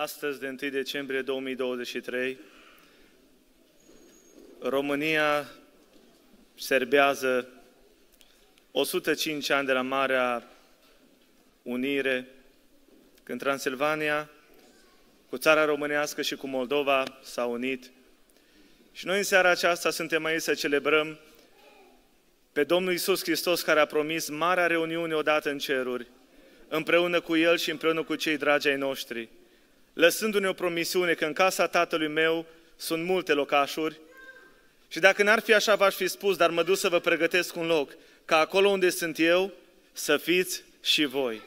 Astăzi, de 1 decembrie 2023, România serbează 105 ani de la Marea Unire, când Transilvania cu țara românească și cu Moldova s-a unit. Și noi în seara aceasta suntem aici să celebrăm pe Domnul Isus Hristos care a promis marea reuniune odată în ceruri, împreună cu El și împreună cu cei dragi ai noștri – lăsându-ne o promisiune că în casa tatălui meu sunt multe locașuri și dacă n-ar fi așa, v-aș fi spus, dar mă duc să vă pregătesc un loc, ca acolo unde sunt eu să fiți și voi.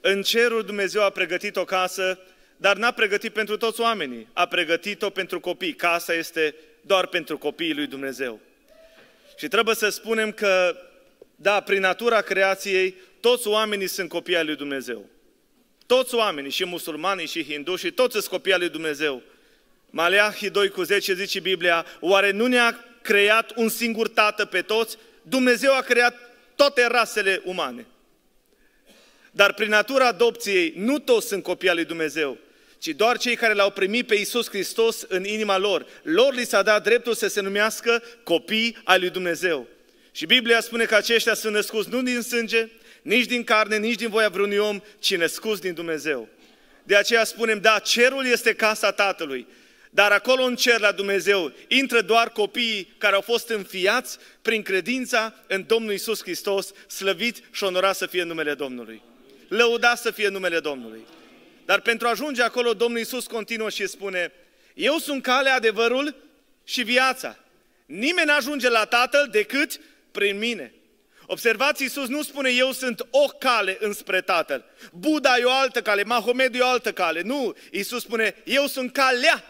În cerul Dumnezeu a pregătit o casă, dar n-a pregătit pentru toți oamenii, a pregătit-o pentru copii. Casa este doar pentru copiii lui Dumnezeu. Și trebuie să spunem că, da, prin natura creației, toți oamenii sunt copii ai lui Dumnezeu. Toți oamenii, și musulmanii, și hinduși, toți sunt copii al lui Dumnezeu. Maleahi 2 cu 10 zice Biblia, oare nu ne-a creat un singur tată pe toți? Dumnezeu a creat toate rasele umane. Dar prin natura adopției, nu toți sunt copii al lui Dumnezeu, ci doar cei care l-au primit pe Isus Hristos în inima lor. Lor li s-a dat dreptul să se numească copii al lui Dumnezeu. Și Biblia spune că aceștia sunt născuți nu din sânge, nici din carne, nici din voia vreunui om, ci născut din Dumnezeu. De aceea spunem, da, cerul este casa Tatălui, dar acolo în cer la Dumnezeu intră doar copiii care au fost înfiați prin credința în Domnul Isus Hristos, slăvit și onorat să fie numele Domnului. Lăuda să fie numele Domnului. Dar pentru a ajunge acolo, Domnul Isus continuă și spune, eu sunt calea, adevărul și viața. Nimeni nu ajunge la Tatăl decât prin mine. Observați, Iisus nu spune eu sunt o cale înspre Tatăl. Buddha e o altă cale, Mahomed e o altă cale. Nu, Iisus spune eu sunt calea,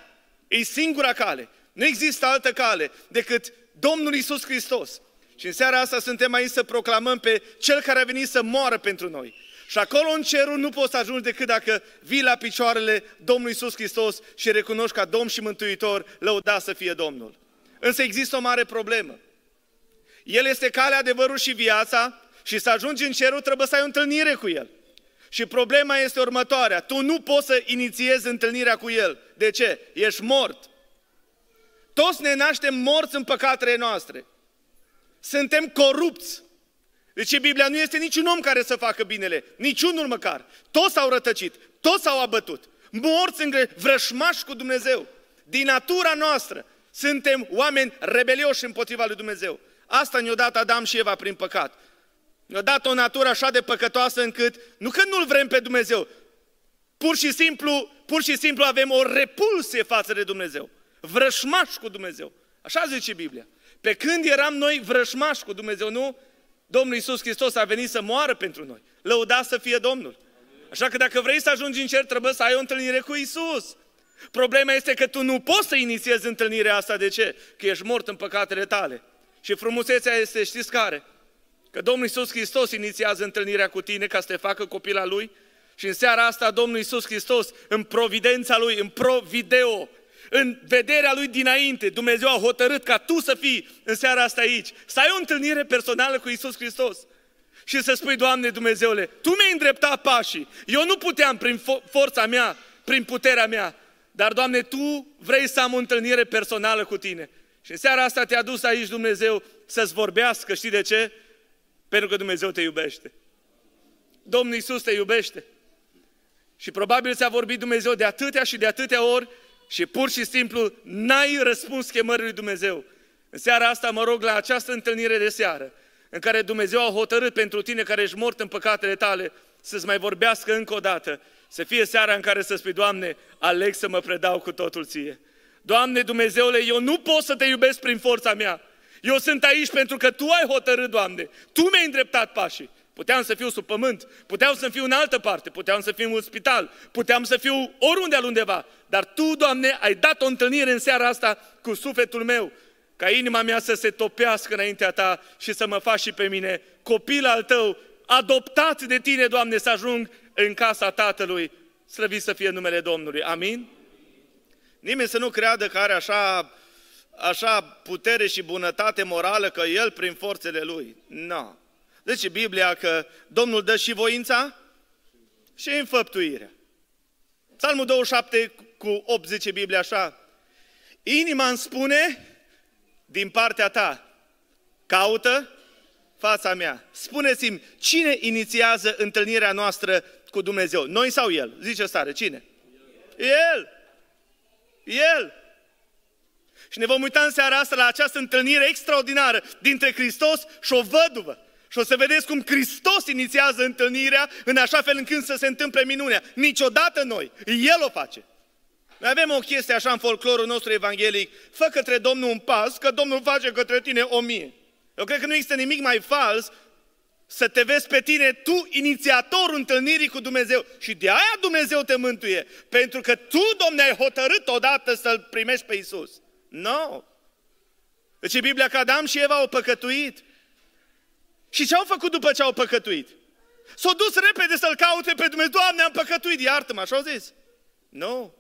e singura cale. Nu există altă cale decât Domnul Iisus Hristos. Și în seara asta suntem aici să proclamăm pe Cel care a venit să moară pentru noi. Și acolo în cerul nu poți să ajungi decât dacă vii la picioarele Domnului Iisus Hristos și recunoști ca Domn și Mântuitor, lăuda să fie Domnul. Însă există o mare problemă. El este calea, adevărul și viața și să ajungi în cerul trebuie să ai o întâlnire cu El. Și problema este următoarea, tu nu poți să inițiezi întâlnirea cu El. De ce? Ești mort. Toți ne naștem morți în păcatele noastre. Suntem corupți. Deci Biblia nu este niciun om care să facă binele, niciunul măcar. Toți s-au rătăcit, toți s-au abătut, morți în gre- vrășmași cu Dumnezeu. Din natura noastră suntem oameni rebelioși împotriva lui Dumnezeu. Asta ne-o dat Adam și Eva prin păcat. Ne-a dat o natură așa de păcătoasă încât, nu că nu-L vrem pe Dumnezeu, pur și simplu, pur și simplu avem o repulsie față de Dumnezeu. Vrășmaș cu Dumnezeu. Așa zice Biblia. Pe când eram noi vrășmași cu Dumnezeu, nu? Domnul Iisus Hristos a venit să moară pentru noi. Lăuda să fie Domnul. Așa că dacă vrei să ajungi în cer, trebuie să ai o întâlnire cu Isus. Problema este că tu nu poți să inițiezi întâlnirea asta. De ce? Că ești mort în păcatele tale. Și frumusețea este, știți care? Că Domnul Iisus Hristos inițiază întâlnirea cu tine ca să te facă copila Lui și în seara asta Domnul Iisus Hristos, în providența Lui, în provideo, în vederea Lui dinainte, Dumnezeu a hotărât ca tu să fii în seara asta aici, să ai o întâlnire personală cu Iisus Hristos și să spui, Doamne Dumnezeule, Tu mi-ai îndreptat pașii, eu nu puteam prin fo- forța mea, prin puterea mea, dar Doamne, Tu vrei să am o întâlnire personală cu Tine. Și în seara asta te-a dus aici Dumnezeu să-ți vorbească. Știi de ce? Pentru că Dumnezeu te iubește. Domnul Iisus te iubește. Și probabil ți-a vorbit Dumnezeu de atâtea și de atâtea ori și pur și simplu n-ai răspuns chemării lui Dumnezeu. În seara asta mă rog la această întâlnire de seară, în care Dumnezeu a hotărât pentru tine care ești mort în păcatele tale, să-ți mai vorbească încă o dată, să fie seara în care să spui, Doamne, aleg să mă predau cu totul ție. Doamne Dumnezeule, eu nu pot să te iubesc prin forța mea. Eu sunt aici pentru că Tu ai hotărât, Doamne. Tu mi-ai îndreptat pașii. Puteam să fiu sub pământ, puteam să fiu în altă parte, puteam să fiu în spital, puteam să fiu oriunde altundeva. Dar Tu, Doamne, ai dat o întâlnire în seara asta cu sufletul meu, ca inima mea să se topească înaintea Ta și să mă faci și pe mine copil al Tău, adoptat de Tine, Doamne, să ajung în casa Tatălui. Slăvit să fie numele Domnului. Amin? Nimeni să nu creadă că are așa, așa putere și bunătate morală că el prin forțele lui. Nu. No. Deci Biblia că Domnul dă și voința și înfăptuirea. Psalmul 27 cu 8 zice Biblia așa. Inima îmi spune din partea ta, caută fața mea. Spuneți-mi, cine inițiază întâlnirea noastră cu Dumnezeu? Noi sau El? Zice stare, cine? El. El. El. Și ne vom uita în seara asta la această întâlnire extraordinară dintre Hristos și o văduvă. Și o să vedeți cum Hristos inițiază întâlnirea în așa fel încât să se întâmple minunea. Niciodată noi. El o face. Noi avem o chestie așa în folclorul nostru evanghelic. Fă către Domnul un pas, că Domnul face către tine o mie. Eu cred că nu există nimic mai fals să te vezi pe tine tu inițiatorul întâlnirii cu Dumnezeu. Și de aia Dumnezeu te mântuie. Pentru că tu, Domne, ai hotărât odată să-L primești pe Isus. Nu. No. Deci Biblia că Adam și Eva au păcătuit. Și ce au făcut după ce au păcătuit? S-au dus repede să-L caute pe Dumnezeu. Doamne, am păcătuit, iartă-mă, așa au zis. Nu. No.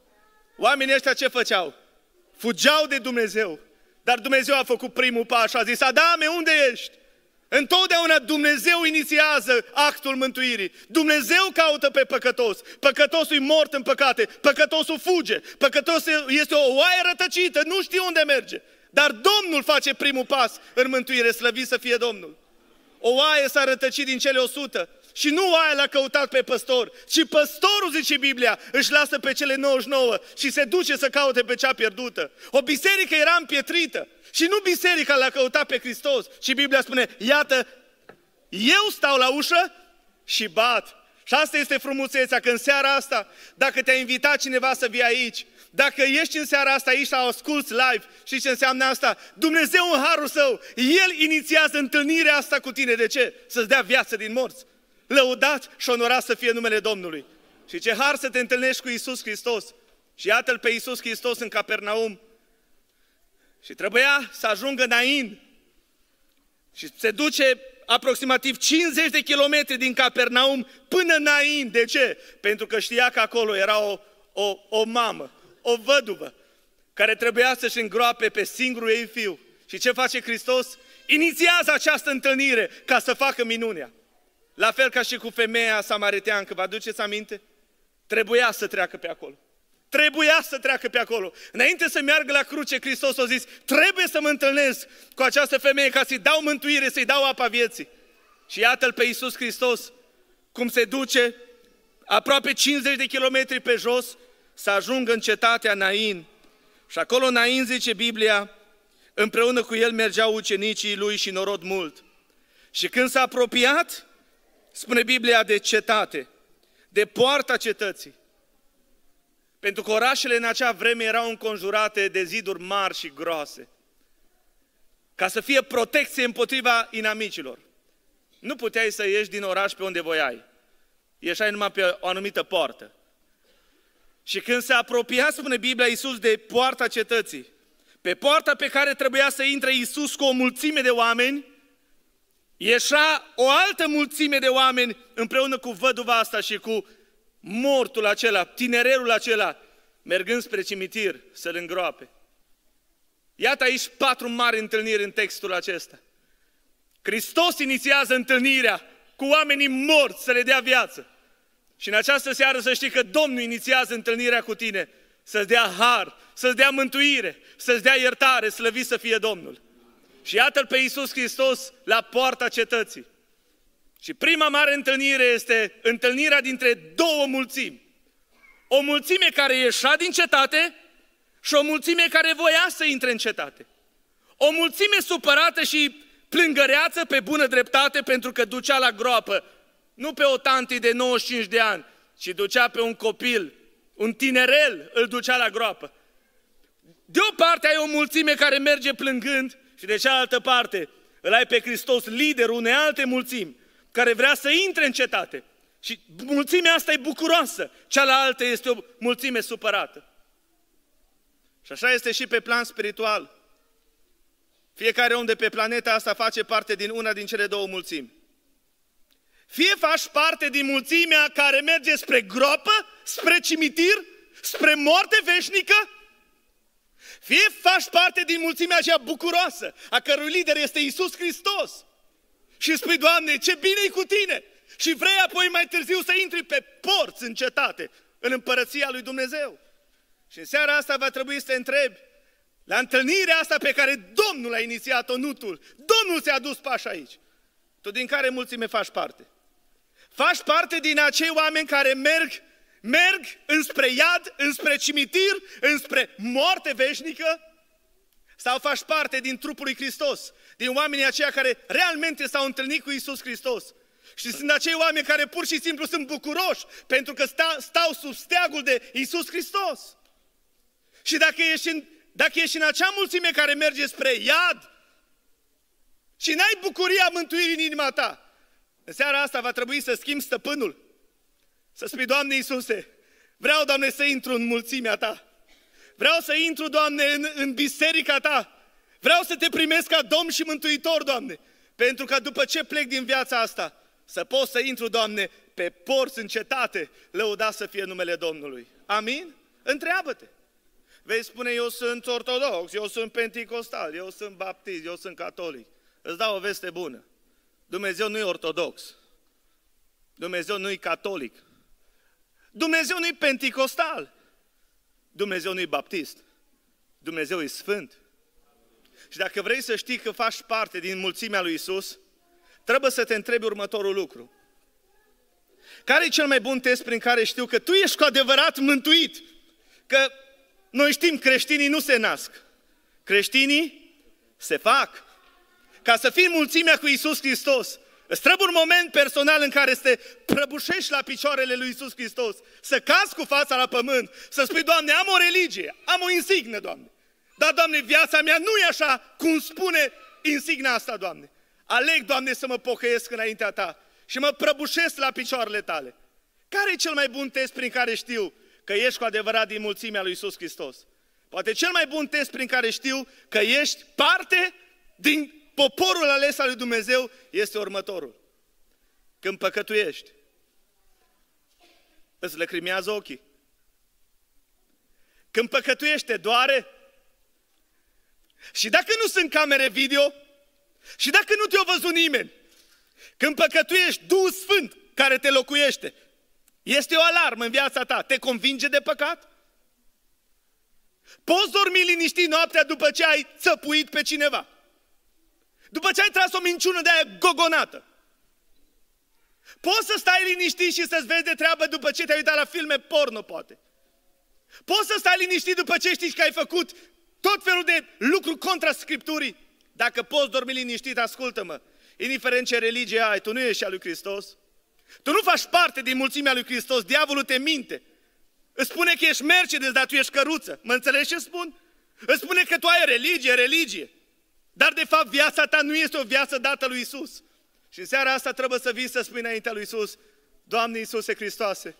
Oamenii ăștia ce făceau? Fugeau de Dumnezeu. Dar Dumnezeu a făcut primul pas și a zis, Adame, unde ești? Întotdeauna Dumnezeu inițiază actul mântuirii. Dumnezeu caută pe păcătos. Păcătosul e mort în păcate. Păcătosul fuge. Păcătosul este o oaie rătăcită. Nu știe unde merge. Dar Domnul face primul pas în mântuire. Slăvit să fie Domnul. O oaie s-a rătăcit din cele 100. Și nu oaia l-a căutat pe păstor, ci păstorul, zice Biblia, își lasă pe cele 99 și se duce să caute pe cea pierdută. O biserică era împietrită, și nu biserica l-a căutat pe Hristos. Și Biblia spune, iată, eu stau la ușă și bat. Și asta este frumusețea, că în seara asta, dacă te-a invitat cineva să vii aici, dacă ești în seara asta aici sau ascult live, și ce înseamnă asta? Dumnezeu în harul său, El inițiază întâlnirea asta cu tine. De ce? Să-ți dea viață din morți. Lăudat și onorat să fie numele Domnului. Și ce har să te întâlnești cu Isus Hristos. Și iată-L pe Isus Hristos în Capernaum, și trebuia să ajungă înainte. Și se duce aproximativ 50 de kilometri din Capernaum până înainte. De ce? Pentru că știa că acolo era o, o, o mamă, o văduvă, care trebuia să-și îngroape pe singurul ei fiu. Și ce face Hristos? Inițiază această întâlnire ca să facă minunea. La fel ca și cu femeia că vă aduceți aminte? Trebuia să treacă pe acolo. Trebuia să treacă pe acolo. Înainte să meargă la cruce, Hristos a zis, trebuie să mă întâlnesc cu această femeie ca să-i dau mântuire, să-i dau apa vieții. Și iată-l pe Iisus Hristos, cum se duce aproape 50 de kilometri pe jos să ajungă în cetatea Nain. Și acolo Nain, zice Biblia, împreună cu el mergeau ucenicii lui și norod mult. Și când s-a apropiat, spune Biblia, de cetate, de poarta cetății, pentru că orașele în acea vreme erau înconjurate de ziduri mari și groase. Ca să fie protecție împotriva inamicilor. Nu puteai să ieși din oraș pe unde voiai. Ieșai numai pe o anumită poartă. Și când se apropia, spune Biblia, Iisus de poarta cetății, pe poarta pe care trebuia să intre Iisus cu o mulțime de oameni, ieșa o altă mulțime de oameni împreună cu văduva asta și cu mortul acela, tinerelul acela, mergând spre cimitir să-l îngroape. Iată aici patru mari întâlniri în textul acesta. Hristos inițiază întâlnirea cu oamenii morți să le dea viață. Și în această seară să știi că Domnul inițiază întâlnirea cu tine, să-ți dea har, să-ți dea mântuire, să-ți dea iertare, slăvit să fie Domnul. Și iată-L pe Iisus Hristos la poarta cetății. Și prima mare întâlnire este întâlnirea dintre două mulțimi. O mulțime care ieșa din cetate și o mulțime care voia să intre în cetate. O mulțime supărată și plângăreață pe bună dreptate pentru că ducea la groapă, nu pe o tanti de 95 de ani, ci ducea pe un copil, un tinerel îl ducea la groapă. De o parte ai o mulțime care merge plângând și de cealaltă parte îl ai pe Hristos liderul unei alte mulțimi care vrea să intre în cetate. Și mulțimea asta e bucuroasă, cealaltă este o mulțime supărată. Și așa este și pe plan spiritual. Fiecare om de pe planeta asta face parte din una din cele două mulțimi. Fie faci parte din mulțimea care merge spre groapă, spre cimitir, spre moarte veșnică, fie faci parte din mulțimea aceea bucuroasă, a cărui lider este Isus Hristos, și spui, Doamne, ce bine e cu tine! Și vrei apoi mai târziu să intri pe porți în cetate, în împărăția lui Dumnezeu. Și în seara asta va trebui să te întrebi, la întâlnirea asta pe care Domnul a inițiat-o, nu tu! Domnul ți-a dus pașa aici. Tu din care mulțime faci parte? Faci parte din acei oameni care merg, merg înspre iad, înspre cimitir, înspre moarte veșnică? Sau faci parte din trupul lui Hristos, din oamenii aceia care realmente s-au întâlnit cu Isus Hristos. Și sunt acei oameni care pur și simplu sunt bucuroși pentru că sta, stau sub steagul de Isus Hristos. Și dacă ești, în, dacă ești în acea mulțime care merge spre iad și n-ai bucuria mântuirii în inima ta, în seara asta va trebui să schimbi stăpânul. Să spui, Doamne Iisuse, vreau, Doamne, să intru în mulțimea Ta. Vreau să intru, Doamne, în, în biserica Ta. Vreau să te primesc ca Domn și Mântuitor, Doamne, pentru că după ce plec din viața asta, să pot să intru, Doamne, pe porți în cetate, lăuda să fie numele Domnului. Amin? Întreabă-te! Vei spune, eu sunt ortodox, eu sunt penticostal, eu sunt baptist, eu sunt catolic. Îți dau o veste bună. Dumnezeu nu e ortodox. Dumnezeu nu e catolic. Dumnezeu nu e penticostal. Dumnezeu nu e baptist. Dumnezeu e sfânt. Și dacă vrei să știi că faci parte din mulțimea lui Isus, trebuie să te întrebi următorul lucru. Care e cel mai bun test prin care știu că tu ești cu adevărat mântuit? Că noi știm, creștinii nu se nasc. Creștinii se fac. Ca să fii mulțimea cu Isus Hristos, îți trebuie un moment personal în care să te prăbușești la picioarele lui Isus Hristos, să cazi cu fața la pământ, să spui, Doamne, am o religie, am o insignă, Doamne. Da, Doamne, viața mea nu e așa cum spune insigna asta, Doamne. Aleg, Doamne, să mă pocăiesc înaintea Ta și mă prăbușesc la picioarele Tale. Care e cel mai bun test prin care știu că ești cu adevărat din mulțimea lui Isus Hristos? Poate cel mai bun test prin care știu că ești parte din poporul ales al lui Dumnezeu este următorul. Când păcătuiești, îți lăcrimează ochii. Când te doare, și dacă nu sunt camere video, și dacă nu te-a văzut nimeni, când păcătuiești, Duhul Sfânt care te locuiește, este o alarmă în viața ta, te convinge de păcat? Poți dormi liniștit noaptea după ce ai țăpuit pe cineva? După ce ai tras o minciună de aia gogonată? Poți să stai liniștit și să-ți vezi de treabă după ce te-ai uitat la filme porno, poate? Poți să stai liniștit după ce știi că ai făcut tot felul de lucruri contra Scripturii. Dacă poți dormi liniștit, ascultă-mă. Indiferent ce religie ai, tu nu ești al lui Hristos. Tu nu faci parte din mulțimea lui Hristos, diavolul te minte. Îți spune că ești Mercedes, dar tu ești căruță. Mă înțelegi ce spun? Îți spune că tu ai religie, religie. Dar de fapt viața ta nu este o viață dată lui Isus. Și în seara asta trebuie să vii să spui înaintea lui Isus, Doamne Iisuse Hristoase,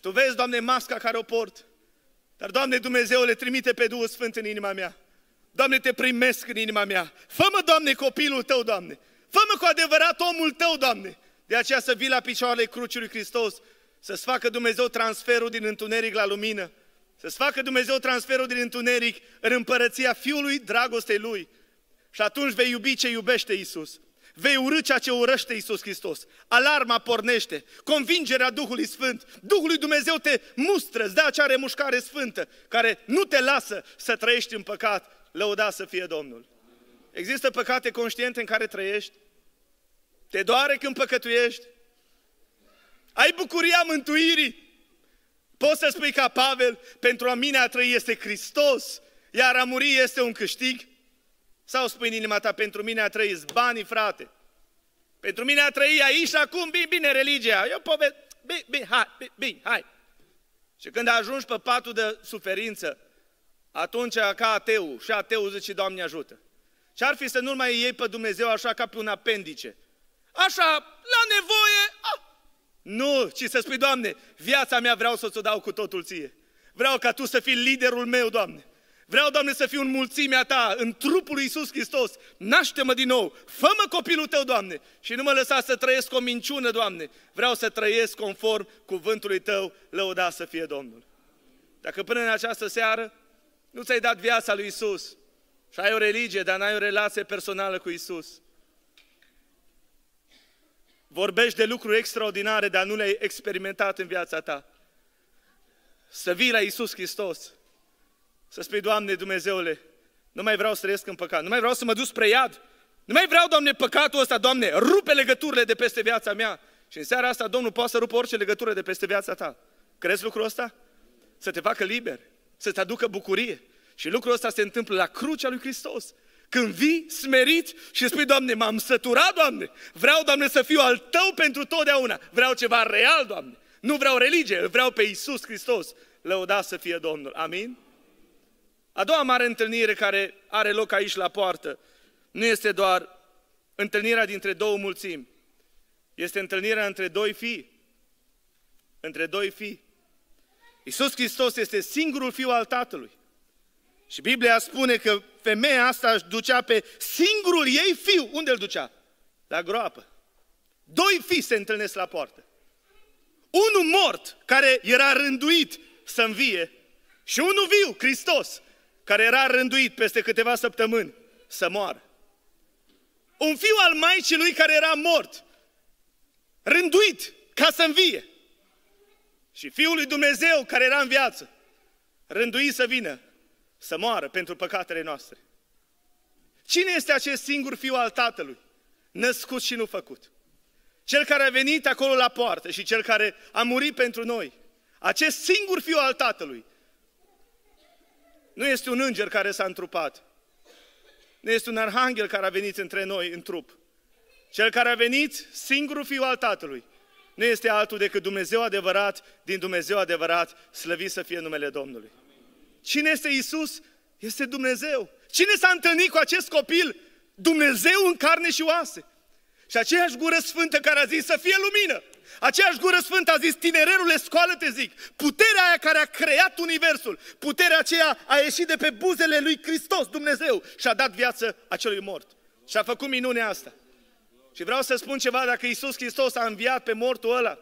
Tu vezi, Doamne, masca care o port. Dar, Doamne Dumnezeu, le trimite pe Duhul Sfânt în inima mea. Doamne, te primesc în inima mea. Fă-mă, Doamne, copilul Tău, Doamne. Fă-mă cu adevărat omul Tău, Doamne. De aceea să vii la picioarele crucii lui Hristos, să-ți facă Dumnezeu transferul din întuneric la lumină, să-ți facă Dumnezeu transferul din întuneric în împărăția Fiului dragostei Lui. Și atunci vei iubi ce iubește Isus. Vei urâ ceea ce urăște Isus Hristos. Alarma pornește, convingerea Duhului Sfânt. Duhul Dumnezeu te mustră, îți dă acea remușcare sfântă, care nu te lasă să trăiești în păcat. Lăuda să fie Domnul. Există păcate conștiente în care trăiești? Te doare când păcătuiești? Ai bucuria mântuirii? Poți să spui ca Pavel, pentru a mine a trăi este Hristos, iar a muri este un câștig? Sau spui în inima ta, pentru mine a trăit banii, frate. Pentru mine a trăit aici și acum, bine, bine, religia. Eu pove... bine, bine, hai, bine, bine, hai. Și când ajungi pe patul de suferință, atunci ca ateu, și ateu zice, Doamne ajută. Și ar fi să nu mai iei pe Dumnezeu așa ca pe un apendice. Așa, la nevoie, a, ah! nu, ci să spui, Doamne, viața mea vreau să-ți o dau cu totul ție. Vreau ca Tu să fii liderul meu, Doamne. Vreau, Doamne, să fiu în mulțimea Ta, în trupul lui Iisus Hristos. Naște-mă din nou, fă-mă copilul Tău, Doamne, și nu mă lăsa să trăiesc o minciună, Doamne. Vreau să trăiesc conform cuvântului Tău, lăuda să fie Domnul. Dacă până în această seară nu ți-ai dat viața lui Iisus și ai o religie, dar n-ai o relație personală cu Iisus, vorbești de lucruri extraordinare, dar nu le-ai experimentat în viața ta, să vii la Iisus Hristos, să spui, Doamne Dumnezeule, nu mai vreau să trăiesc în păcat, nu mai vreau să mă duc spre iad, nu mai vreau, Doamne, păcatul ăsta, Doamne, rupe legăturile de peste viața mea. Și în seara asta, Domnul poate să rupă orice legătură de peste viața ta. Crezi lucrul ăsta? Să te facă liber, să-ți aducă bucurie. Și lucrul ăsta se întâmplă la crucea lui Hristos. Când vii smerit și spui, Doamne, m-am săturat, Doamne, vreau, Doamne, să fiu al Tău pentru totdeauna, vreau ceva real, Doamne, nu vreau religie, vreau pe Isus Hristos, lăuda să fie Domnul. Amin? A doua mare întâlnire care are loc aici la poartă nu este doar întâlnirea dintre două mulțimi, este întâlnirea între doi fii. Între doi fii. Iisus Hristos este singurul fiu al Tatălui. Și Biblia spune că femeia asta își ducea pe singurul ei fiu. Unde îl ducea? La groapă. Doi fii se întâlnesc la poartă. Unul mort, care era rânduit să învie, și unul viu, Hristos, care era rânduit peste câteva săptămâni să moară. Un fiu al maicii lui care era mort, rânduit ca să învie. Și Fiul lui Dumnezeu care era în viață, rânduit să vină, să moară pentru păcatele noastre. Cine este acest singur fiu al Tatălui, născut și nu făcut? Cel care a venit acolo la poartă și cel care a murit pentru noi. Acest singur fiu al Tatălui, nu este un înger care s-a întrupat. Nu este un arhanghel care a venit între noi în trup. Cel care a venit, singurul fiu al Tatălui, nu este altul decât Dumnezeu adevărat, din Dumnezeu adevărat, slăvit să fie numele Domnului. Cine este Isus? Este Dumnezeu. Cine s-a întâlnit cu acest copil? Dumnezeu în carne și oase. Și aceeași gură sfântă care a zis să fie lumină, Aceeași gură sfântă a zis, tinerelule, scoală-te, zic, puterea aia care a creat Universul, puterea aceea a ieșit de pe buzele lui Hristos, Dumnezeu, și a dat viață acelui mort. Și a făcut minunea asta. Și vreau să spun ceva, dacă Iisus Hristos a înviat pe mortul ăla,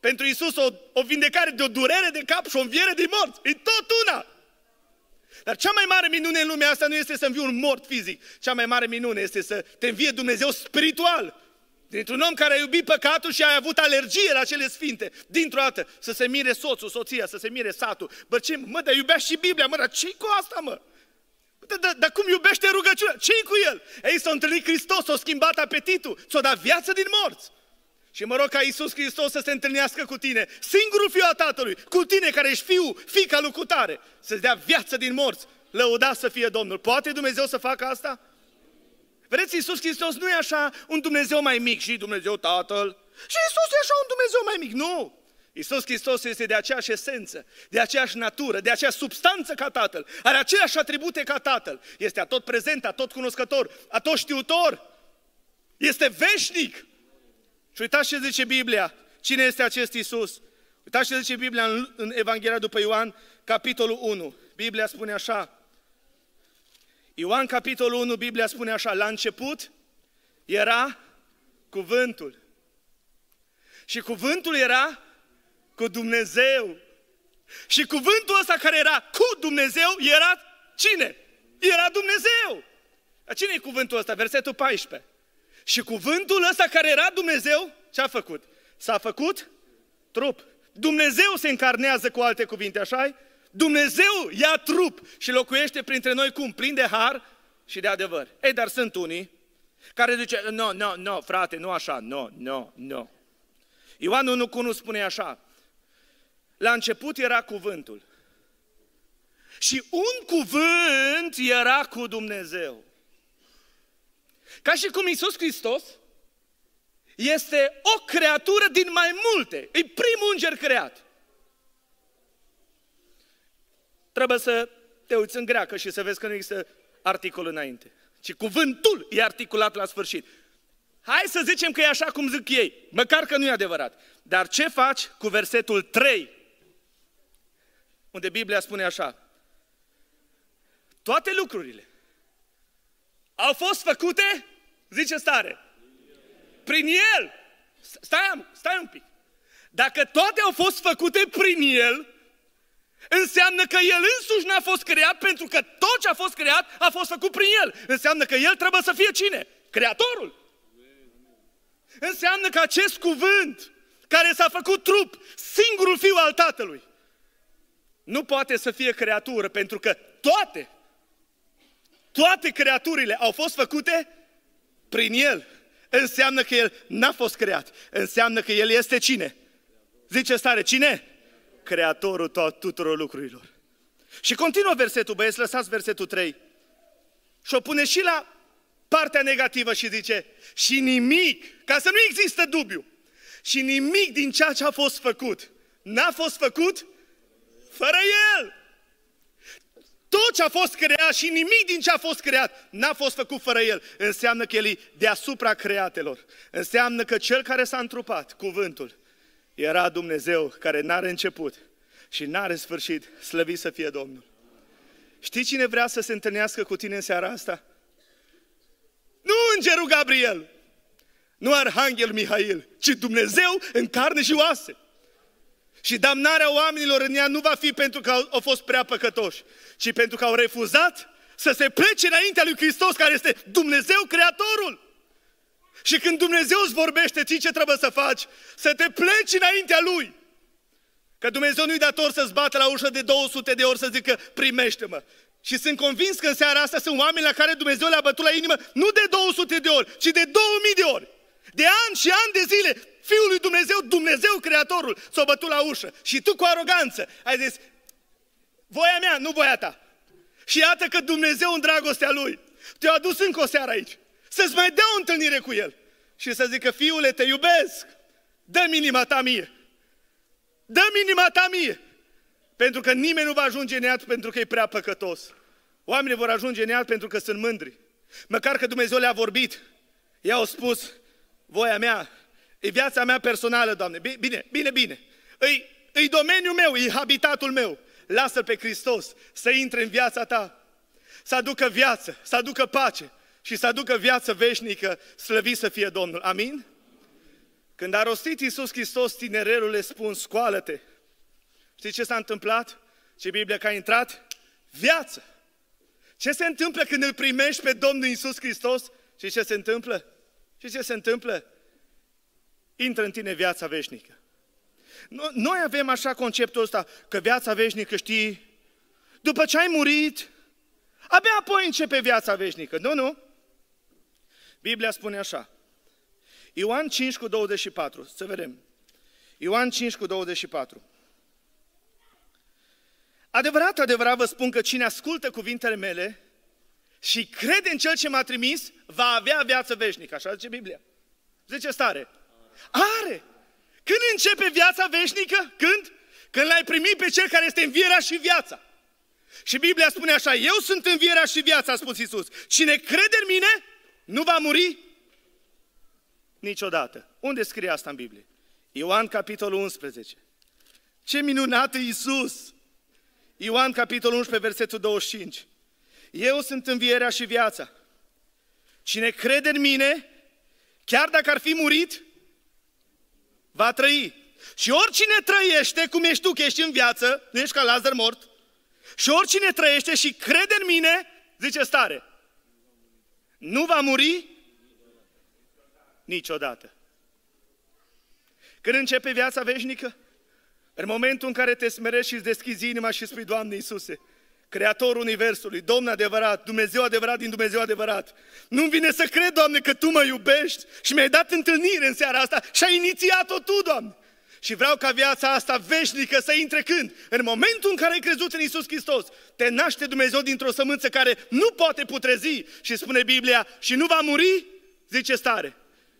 pentru Iisus o, o vindecare de o durere de cap și o înviere din morți, e tot una. Dar cea mai mare minune în lumea asta nu este să învii un mort fizic. Cea mai mare minune este să te învie Dumnezeu spiritual. Dintr-un om care a iubit păcatul și a avut alergie la cele sfinte, dintr-o dată, să se mire soțul, soția, să se mire satul. Bă, ce, mă, dar iubea și Biblia, mă, dar ce cu asta, mă? Dar da, da, cum iubește rugăciunea? ce cu el? Ei, s-a întâlnit Hristos, s-a schimbat apetitul, s-a dat viață din morți. Și mă rog ca Iisus Hristos să se întâlnească cu tine, singurul fiu al Tatălui, cu tine care ești fiu, fica lucutare, să-ți dea viață din morți, lăuda să fie Domnul. Poate Dumnezeu să facă asta? Vedeți, Iisus Hristos nu e așa un Dumnezeu mai mic și Dumnezeu Tatăl. Și Iisus e așa un Dumnezeu mai mic. Nu! Iisus Hristos este de aceeași esență, de aceeași natură, de aceeași substanță ca Tatăl. Are aceleași atribute ca Tatăl. Este atot prezent, atot cunoscător, atot știutor. Este veșnic. Și uitați ce zice Biblia. Cine este acest Iisus? Uitați ce zice Biblia în, în Evanghelia după Ioan, capitolul 1. Biblia spune așa, Ioan, capitolul 1, Biblia spune așa, la început era cuvântul. Și cuvântul era cu Dumnezeu. Și cuvântul ăsta care era cu Dumnezeu era cine? Era Dumnezeu. A cine e cuvântul ăsta? Versetul 14. Și cuvântul ăsta care era Dumnezeu, ce a făcut? S-a făcut trup. Dumnezeu se încarnează cu alte cuvinte, așa -i? Dumnezeu ia trup și locuiește printre noi cum? Plin de har și de adevăr. Ei, dar sunt unii care zice, nu, no, nu, no, nu, no, frate, nu așa, nu, nu, nu. Ioan 1 cu 1 spune așa, la început era cuvântul și un cuvânt era cu Dumnezeu. Ca și cum Iisus Hristos este o creatură din mai multe, e primul înger creat trebuie să te uiți în greacă și să vezi că nu există articol înainte. Ci cuvântul e articulat la sfârșit. Hai să zicem că e așa cum zic ei, măcar că nu e adevărat. Dar ce faci cu versetul 3? Unde Biblia spune așa. Toate lucrurile au fost făcute, zice stare, prin El. Stai, stai un pic. Dacă toate au fost făcute prin El, Înseamnă că El însuși n-a fost creat pentru că tot ce a fost creat a fost făcut prin El. Înseamnă că El trebuie să fie cine? Creatorul. Înseamnă că acest cuvânt care s-a făcut trup, singurul fiu al Tatălui, nu poate să fie creatură pentru că toate, toate creaturile au fost făcute prin El. Înseamnă că El n-a fost creat. Înseamnă că El este cine? Zice stare, cine? creatorul tuturor lucrurilor. Și continuă versetul, băieți, lăsați versetul 3. Și o pune și la partea negativă și zice, și nimic, ca să nu există dubiu, și nimic din ceea ce a fost făcut, n-a fost făcut fără El. Tot ce a fost creat și nimic din ce a fost creat n-a fost făcut fără El. Înseamnă că El e deasupra createlor. Înseamnă că Cel care s-a întrupat, cuvântul, era Dumnezeu care n-are început și n-are sfârșit, slăvit să fie Domnul. Știi cine vrea să se întâlnească cu tine în seara asta? Nu îngerul Gabriel, nu Arhanghel Mihail, ci Dumnezeu în carne și oase. Și damnarea oamenilor în ea nu va fi pentru că au, fost prea păcătoși, ci pentru că au refuzat să se plece înaintea lui Hristos, care este Dumnezeu Creatorul. Și când Dumnezeu îți vorbește, ții ce trebuie să faci? Să te pleci înaintea Lui. Că Dumnezeu nu-i dator să-ți bată la ușă de 200 de ori să zică, primește-mă. Și sunt convins că în seara asta sunt oameni la care Dumnezeu le-a bătut la inimă nu de 200 de ori, ci de 2000 de ori. De ani și ani de zile, Fiul lui Dumnezeu, Dumnezeu Creatorul, s-a bătut la ușă. Și tu cu aroganță ai zis, voia mea, nu voia ta. Și iată că Dumnezeu în dragostea Lui te-a adus încă o seară aici să-ți mai dea o întâlnire cu El și să zică, fiule, te iubesc, dă-mi inima ta mie, dă-mi inima ta mie, pentru că nimeni nu va ajunge în iad pentru că e prea păcătos. Oamenii vor ajunge în iad pentru că sunt mândri. Măcar că Dumnezeu le-a vorbit, i-au spus, voia mea, e viața mea personală, Doamne, bine, bine, bine, îi, îi domeniul meu, e habitatul meu, lasă-L pe Hristos să intre în viața ta, să aducă viață, să aducă pace, și să aducă viață veșnică, slăvit să fie Domnul. Amin? Când a rostit Iisus Hristos, tinerelul le spun, scoală-te. Știi ce s-a întâmplat? Ce Biblia că a intrat? Viață. Ce se întâmplă când îl primești pe Domnul Iisus Hristos? Și ce se întâmplă? Și ce se întâmplă? Intră în tine viața veșnică. Noi avem așa conceptul ăsta, că viața veșnică, știi, după ce ai murit, abia apoi începe viața veșnică. Nu, nu. Biblia spune așa. Ioan 5 cu 24, să vedem. Ioan 5 cu 24. Adevărat, adevărat vă spun că cine ascultă cuvintele mele și crede în Cel ce m-a trimis, va avea viață veșnică. Așa zice Biblia. Zice stare. Are! Când începe viața veșnică? Când? Când l-ai primit pe Cel care este învierea și viața. Și Biblia spune așa, eu sunt învierea și viața, a spus Iisus. Cine crede în mine, nu va muri? Niciodată. Unde scrie asta în Biblie? Ioan, capitolul 11. Ce minunat e Iisus! Ioan, capitolul 11, versetul 25. Eu sunt învierea și viața. Cine crede în mine, chiar dacă ar fi murit, va trăi. Și oricine trăiește, cum ești tu, că ești în viață, nu ești ca Lazar mort, și oricine trăiește și crede în mine, zice stare, nu va muri niciodată. Când începe viața veșnică? În momentul în care te smerești și îți deschizi inima și spui, Doamne Iisuse, Creatorul Universului, Domn adevărat, Dumnezeu adevărat din Dumnezeu adevărat. Nu-mi vine să cred, Doamne, că Tu mă iubești și mi-ai dat întâlnire în seara asta și ai inițiat-o Tu, Doamne. Și vreau ca viața asta veșnică să intre când? În momentul în care ai crezut în Isus Hristos, te naște Dumnezeu dintr-o sămânță care nu poate putrezi și spune Biblia și nu va muri, zice stare.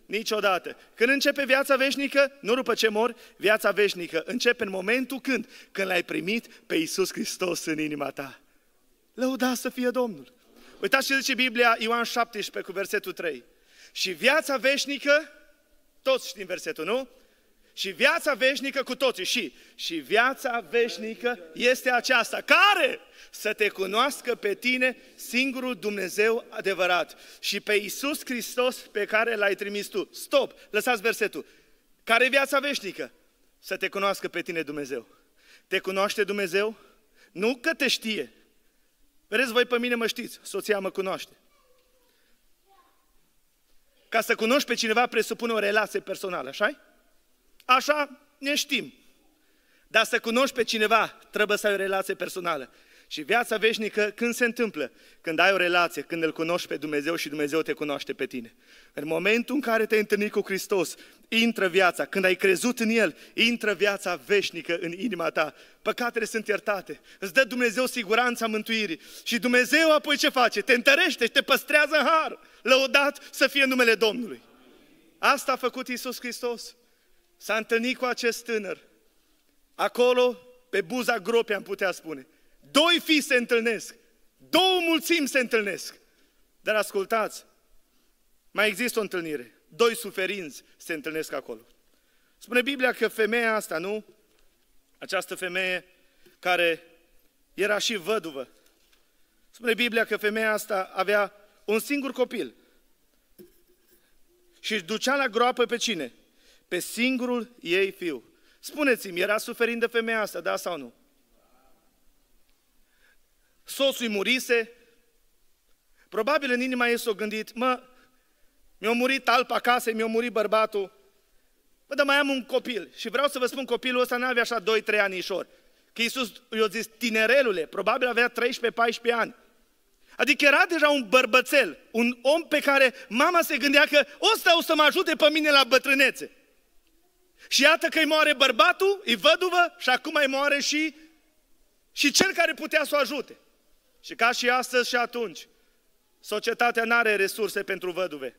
Niciodată. Când începe viața veșnică, nu după ce mor, viața veșnică începe în momentul când? Când l-ai primit pe Isus Hristos în inima ta. Lăuda să fie Domnul. Uitați ce zice Biblia Ioan 17 cu versetul 3. Și viața veșnică, toți știm versetul, nu? Și viața veșnică cu toții. Și, și viața veșnică este aceasta. Care? Să te cunoască pe tine singurul Dumnezeu adevărat și pe Isus Hristos pe care l-ai trimis tu. Stop! Lăsați versetul. Care e viața veșnică? Să te cunoască pe tine Dumnezeu. Te cunoaște Dumnezeu? Nu că te știe. Vedeți, voi pe mine mă știți, soția mă cunoaște. Ca să cunoști pe cineva presupune o relație personală, așa -i? așa ne știm. Dar să cunoști pe cineva, trebuie să ai o relație personală. Și viața veșnică, când se întâmplă? Când ai o relație, când îl cunoști pe Dumnezeu și Dumnezeu te cunoaște pe tine. În momentul în care te-ai întâlnit cu Hristos, intră viața, când ai crezut în El, intră viața veșnică în inima ta. Păcatele sunt iertate, îți dă Dumnezeu siguranța mântuirii și Dumnezeu apoi ce face? Te întărește, și te păstrează în har, lăudat să fie numele Domnului. Asta a făcut Isus Hristos s-a întâlnit cu acest tânăr. Acolo, pe buza gropii, am putea spune. Doi fii se întâlnesc, două mulțimi se întâlnesc. Dar ascultați, mai există o întâlnire. Doi suferinți se întâlnesc acolo. Spune Biblia că femeia asta, nu? Această femeie care era și văduvă. Spune Biblia că femeia asta avea un singur copil. Și ducea la groapă pe cine? pe singurul ei fiu. Spuneți-mi, era suferind de femeia asta, da sau nu? Soțul murise, probabil în inima ei s-a gândit, mă, mi-a murit talpa casei, mi-a murit bărbatul, Bă, dar mai am un copil și vreau să vă spun, copilul ăsta nu avea așa 2-3 anișori. Că Iisus i-a zis, tinerelule, probabil avea 13-14 ani. Adică era deja un bărbățel, un om pe care mama se gândea că ăsta o să mă ajute pe mine la bătrânețe. Și iată că îi moare bărbatul, îi văduvă și acum îi moare și, și cel care putea să o ajute. Și ca și astăzi și atunci, societatea nu are resurse pentru văduve.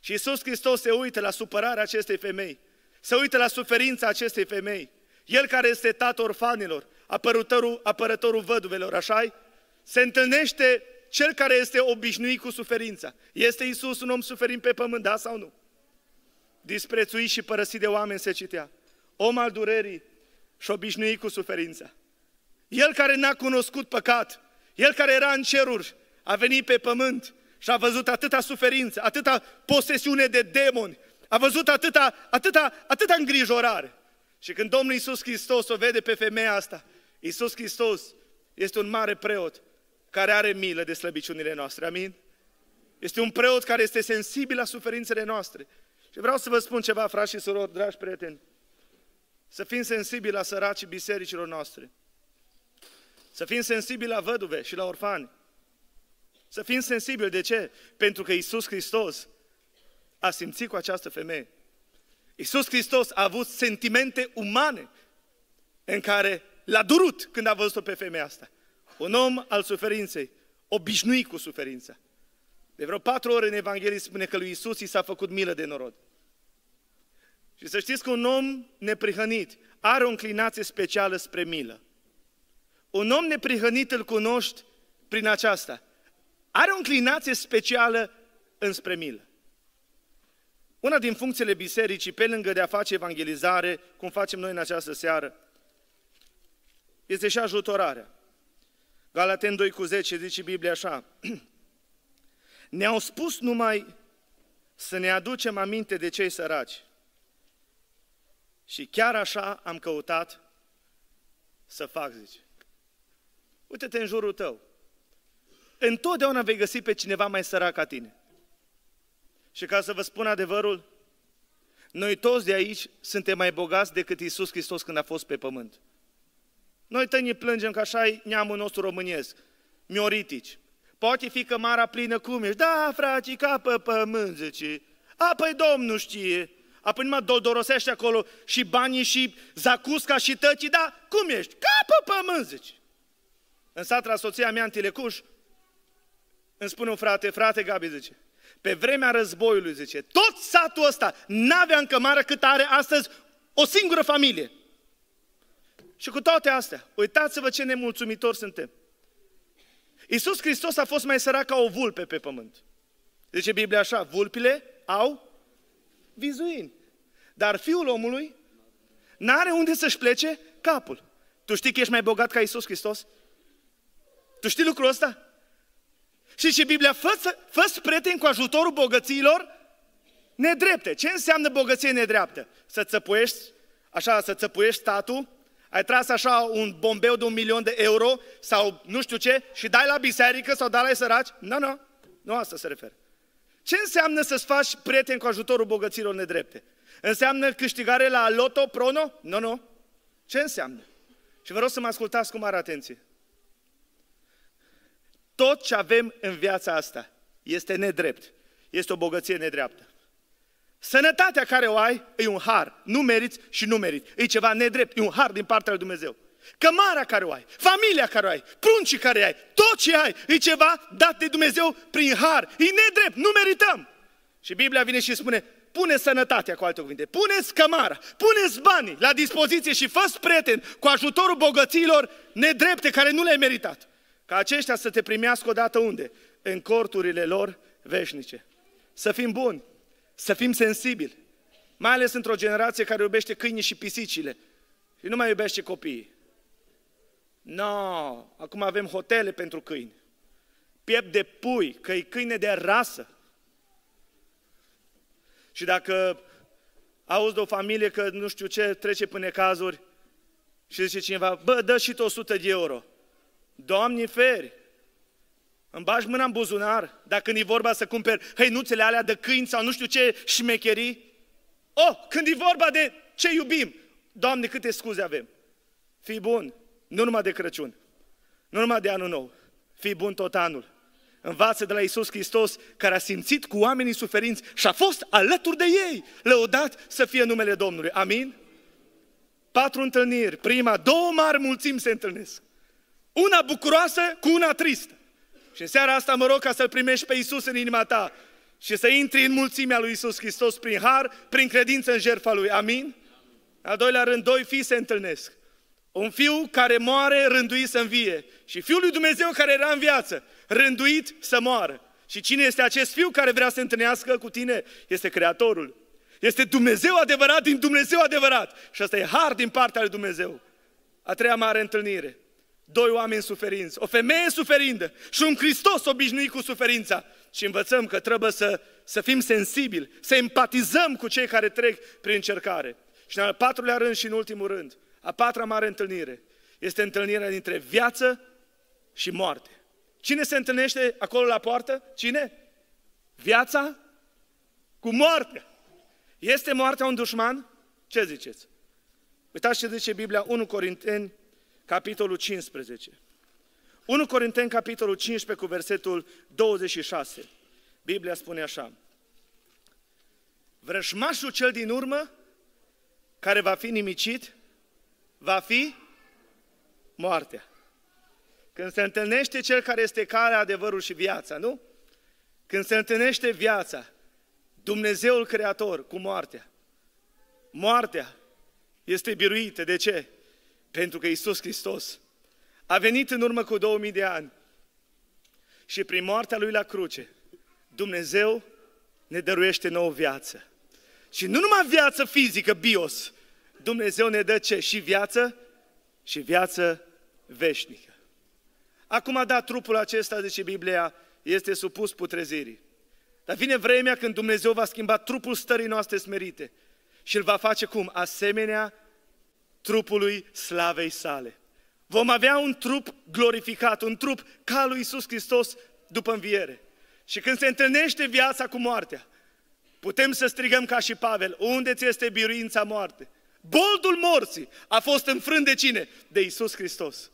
Și Isus Hristos se uită la supărarea acestei femei, se uită la suferința acestei femei. El care este tatăl orfanilor, apărătorul, apărătorul văduvelor, așa Se întâlnește cel care este obișnuit cu suferința. Este Isus un om suferit pe pământ, da sau nu? disprețuit și părăsit de oameni se citea, om al durerii și obișnuit cu suferința. El care n-a cunoscut păcat, el care era în ceruri, a venit pe pământ și a văzut atâta suferință, atâta posesiune de demoni, a văzut atâta, atâta, atâta îngrijorare. Și când Domnul Iisus Hristos o vede pe femeia asta, Iisus Hristos este un mare preot care are milă de slăbiciunile noastre, amin? Este un preot care este sensibil la suferințele noastre. Și vreau să vă spun ceva, frați și surori, dragi prieteni. Să fim sensibili la săracii bisericilor noastre. Să fim sensibili la văduve și la orfani. Să fim sensibili. De ce? Pentru că Isus Hristos a simțit cu această femeie. Isus Hristos a avut sentimente umane în care l-a durut când a văzut-o pe femeia asta. Un om al suferinței, obișnuit cu suferința. De vreo patru ore în Evanghelie spune că lui Isus i s-a făcut milă de norod. Și să știți că un om neprihănit are o înclinație specială spre milă. Un om neprihănit îl cunoști prin aceasta. Are o înclinație specială înspre milă. Una din funcțiile bisericii, pe lângă de a face evangelizare, cum facem noi în această seară, este și ajutorarea. Galaten 2 cu 10 zice Biblia așa, Ne-au spus numai să ne aducem aminte de cei săraci. Și chiar așa am căutat să fac, zice. Uite-te în jurul tău. Întotdeauna vei găsi pe cineva mai sărac ca tine. Și ca să vă spun adevărul, noi toți de aici suntem mai bogați decât Isus Hristos când a fost pe pământ. Noi tăi ne plângem că așa e neamul nostru românesc, mioritici. Poate fi cămara plină cum ești. Da, frate, ca pe pământ, zice. A, păi Domnul știe. Apoi numai dodorosește acolo și banii și zacusca și tăcii, da, cum ești? Ca pe pământ, zice. În satra soția mea în Tilecuș, îmi spune un frate, frate Gabi, zice, pe vremea războiului, zice, tot satul ăsta n-avea în cămară cât are astăzi o singură familie. Și cu toate astea, uitați-vă ce nemulțumitori suntem. Iisus Hristos a fost mai sărac ca o vulpe pe pământ. Zice Biblia așa, vulpile au vizuin. Dar fiul omului n-are unde să-și plece capul. Tu știi că ești mai bogat ca Iisus Hristos? Tu știi lucrul ăsta? Și ce Biblia, fă, fă prieten cu ajutorul bogăților nedrepte. Ce înseamnă bogăție nedreaptă? Să țăpuiești, așa, să țăpuiești statul, ai tras așa un bombeu de un milion de euro sau nu știu ce și dai la biserică sau dai la săraci? Nu, nu, nu asta se referă. Ce înseamnă să-ți faci prieteni cu ajutorul bogăților nedrepte? Înseamnă câștigare la loto, prono? Nu, nu. Ce înseamnă? Și vă rog să mă ascultați cu mare atenție. Tot ce avem în viața asta este nedrept. Este o bogăție nedreaptă. Sănătatea care o ai e un har. Nu meriți și nu meriți. E ceva nedrept, e un har din partea lui Dumnezeu. Cămara care o ai, familia care o ai, pruncii care ai, tot ce ai, e ceva dat de Dumnezeu prin har. E nedrept, nu merităm. Și Biblia vine și spune, pune sănătatea, cu alte cuvinte, Pune cămara, Pune banii la dispoziție și fă prieten cu ajutorul bogăților nedrepte care nu le-ai meritat. Ca aceștia să te primească odată unde? În corturile lor veșnice. Să fim buni, să fim sensibili. Mai ales într-o generație care iubește câinii și pisicile. Și nu mai iubește copiii. No, acum avem hotele pentru câini. Piept de pui, că e câine de rasă. Și dacă auzi de o familie că nu știu ce trece până cazuri și zice cineva, bă, dă și tu 100 de euro. Doamne feri! Îmi bagi mâna în buzunar dacă e vorba să cumperi hăinuțele alea de câini sau nu știu ce șmecherii? Oh, când e vorba de ce iubim, Doamne, câte scuze avem. Fii bun, nu numai de Crăciun, nu numai de Anul Nou, fii bun tot anul. Învață de la Isus Hristos, care a simțit cu oamenii suferinți și a fost alături de ei, lăudat să fie numele Domnului. Amin? Patru întâlniri, prima, două mari mulțimi se întâlnesc. Una bucuroasă cu una tristă. Și în seara asta mă rog ca să-L primești pe Isus în inima ta și să intri în mulțimea lui Isus Hristos prin har, prin credință în jertfa Lui. Amin? Al doilea rând, doi fii se întâlnesc. Un fiu care moare rânduit să învie și fiul lui Dumnezeu care era în viață, rânduit să moară. Și cine este acest fiu care vrea să se întâlnească cu tine? Este Creatorul. Este Dumnezeu adevărat din Dumnezeu adevărat. Și asta e har din partea lui Dumnezeu. A treia mare întâlnire doi oameni suferinți, o femeie suferindă și un Hristos obișnuit cu suferința. Și învățăm că trebuie să, să fim sensibili, să empatizăm cu cei care trec prin încercare. Și în al patrulea rând și în ultimul rând, a patra mare întâlnire, este întâlnirea dintre viață și moarte. Cine se întâlnește acolo la poartă? Cine? Viața cu moarte. Este moartea un dușman? Ce ziceți? Uitați ce zice Biblia 1 Corinteni capitolul 15. 1 Corinteni, capitolul 15, cu versetul 26. Biblia spune așa. Vrășmașul cel din urmă, care va fi nimicit, va fi moartea. Când se întâlnește cel care este calea, adevărul și viața, nu? Când se întâlnește viața, Dumnezeul Creator cu moartea, moartea este biruită. De ce? Pentru că Isus Hristos a venit în urmă cu 2000 de ani și prin moartea Lui la cruce, Dumnezeu ne dăruiește nouă viață. Și nu numai viață fizică, bios, Dumnezeu ne dă ce? Și viață și viață veșnică. Acum, a da, dat trupul acesta, zice Biblia, este supus putrezirii. Dar vine vremea când Dumnezeu va schimba trupul stării noastre smerite și îl va face cum? Asemenea trupului slavei sale. Vom avea un trup glorificat, un trup ca lui Iisus Hristos după înviere. Și când se întâlnește viața cu moartea, putem să strigăm ca și Pavel, unde ți este biruința moarte? Boldul morții a fost înfrânt de cine? De Iisus Hristos.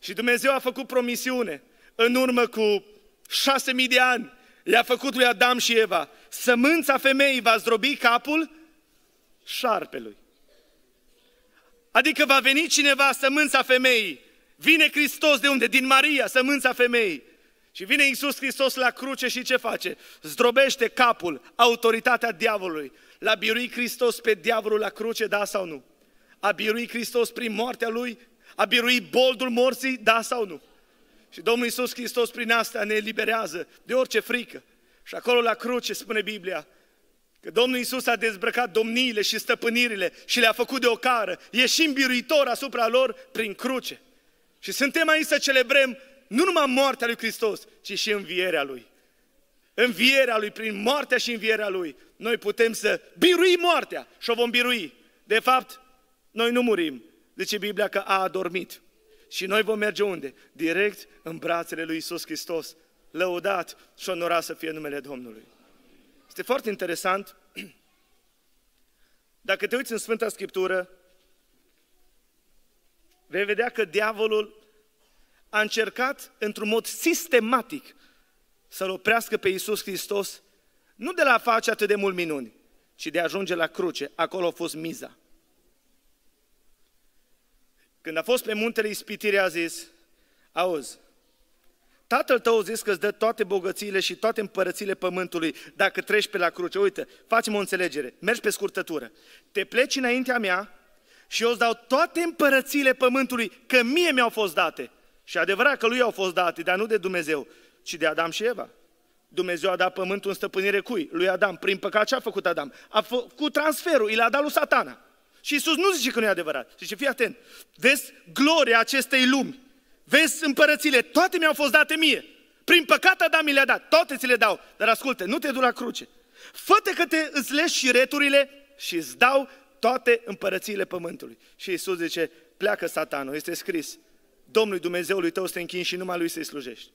Și Dumnezeu a făcut promisiune în urmă cu șase mii de ani. I-a făcut lui Adam și Eva. Sămânța femeii va zdrobi capul șarpelui. Adică va veni cineva, sămânța femeii. Vine Hristos de unde? Din Maria, sămânța femeii. Și vine Iisus Hristos la cruce și ce face? Zdrobește capul, autoritatea diavolului. L-a biruit Hristos pe diavolul la cruce, da sau nu? A biruit Hristos prin moartea lui? A biruit boldul morții, da sau nu? Și Domnul Iisus Hristos prin asta ne eliberează de orice frică. Și acolo la cruce, spune Biblia, Că Domnul Isus a dezbrăcat domniile și stăpânirile și le-a făcut de ocară, ieșind biruitor asupra lor prin cruce. Și suntem aici să celebrăm nu numai moartea lui Hristos, ci și învierea lui. Învierea lui, prin moartea și învierea lui, noi putem să birui moartea și o vom birui. De fapt, noi nu murim, zice Biblia că a adormit. Și noi vom merge unde? Direct în brațele lui Isus Hristos, lăudat și onorat să fie numele Domnului. Este foarte interesant, dacă te uiți în Sfânta Scriptură, vei vedea că diavolul a încercat într-un mod sistematic să-L oprească pe Iisus Hristos, nu de la a face atât de mult minuni, ci de a ajunge la cruce. Acolo a fost miza. Când a fost pe muntele ispitirii, a zis, auzi, Tatăl tău zis că îți dă toate bogățiile și toate împărățile pământului dacă treci pe la cruce. Uite, facem o înțelegere, mergi pe scurtătură, te pleci înaintea mea și eu îți dau toate împărățiile pământului că mie mi-au fost date. Și adevărat că lui au fost date, dar nu de Dumnezeu, ci de Adam și Eva. Dumnezeu a dat pământul în stăpânire cui? Lui Adam. Prin păcat ce a făcut Adam? A făcut transferul, l-a dat lui satana. Și Isus nu zice că nu e adevărat. Zice, fii atent, vezi gloria acestei lumi. Vezi împărățile, toate mi-au fost date mie. Prin păcat Adam mi le-a dat, toate ți le dau. Dar ascultă, nu te du la cruce. Fă-te că te îți și returile și îți dau toate împărățiile pământului. Și Isus zice, pleacă satanul, este scris, Domnului Dumnezeului tău să te închin și numai Lui să-i slujești.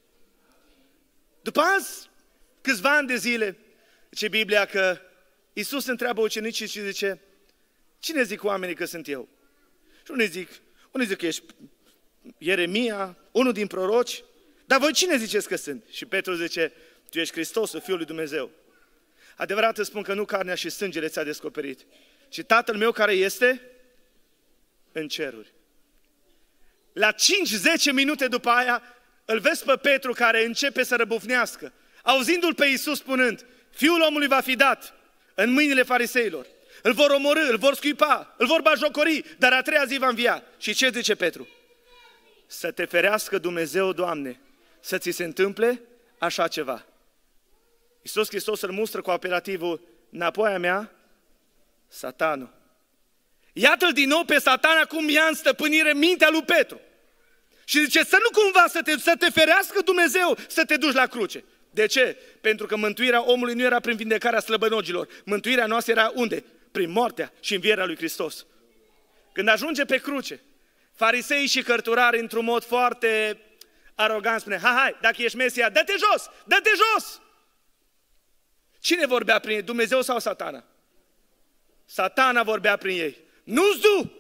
După azi, câțiva ani de zile, zice Biblia că Isus întreabă ucenicii și zice, cine zic oamenii că sunt eu? Și unii zic, unii zic că ești Ieremia, unul din proroci, dar voi cine ziceți că sunt? Și Petru zice, tu ești Hristos, Fiul lui Dumnezeu. Adevărat îți spun că nu carnea și sângele ți-a descoperit, ci Tatăl meu care este în ceruri. La 5-10 minute după aia, îl vezi pe Petru care începe să răbufnească, auzindu-l pe Iisus spunând, Fiul omului va fi dat în mâinile fariseilor. Îl vor omorâ, îl vor scuipa, îl vor bajocori, dar a treia zi va învia. Și ce zice Petru? Să te ferească Dumnezeu, Doamne, să ți se întâmple așa ceva. Iisus Hristos îl mustră cu apelativul înapoi a mea, satanul. Iată-l din nou pe satan, acum ia în stăpânire mintea lui Petru. Și zice, să nu cumva să te, să te ferească Dumnezeu să te duci la cruce. De ce? Pentru că mântuirea omului nu era prin vindecarea slăbănogilor. Mântuirea noastră era unde? Prin moartea și învierea lui Hristos. Când ajunge pe cruce, Farisei și cărturari, într-un mod foarte arogant, spune, hai, hai, dacă ești Mesia, dă-te jos, dă-te jos! Cine vorbea prin ei, Dumnezeu sau satana? Satana vorbea prin ei. Nu-ți du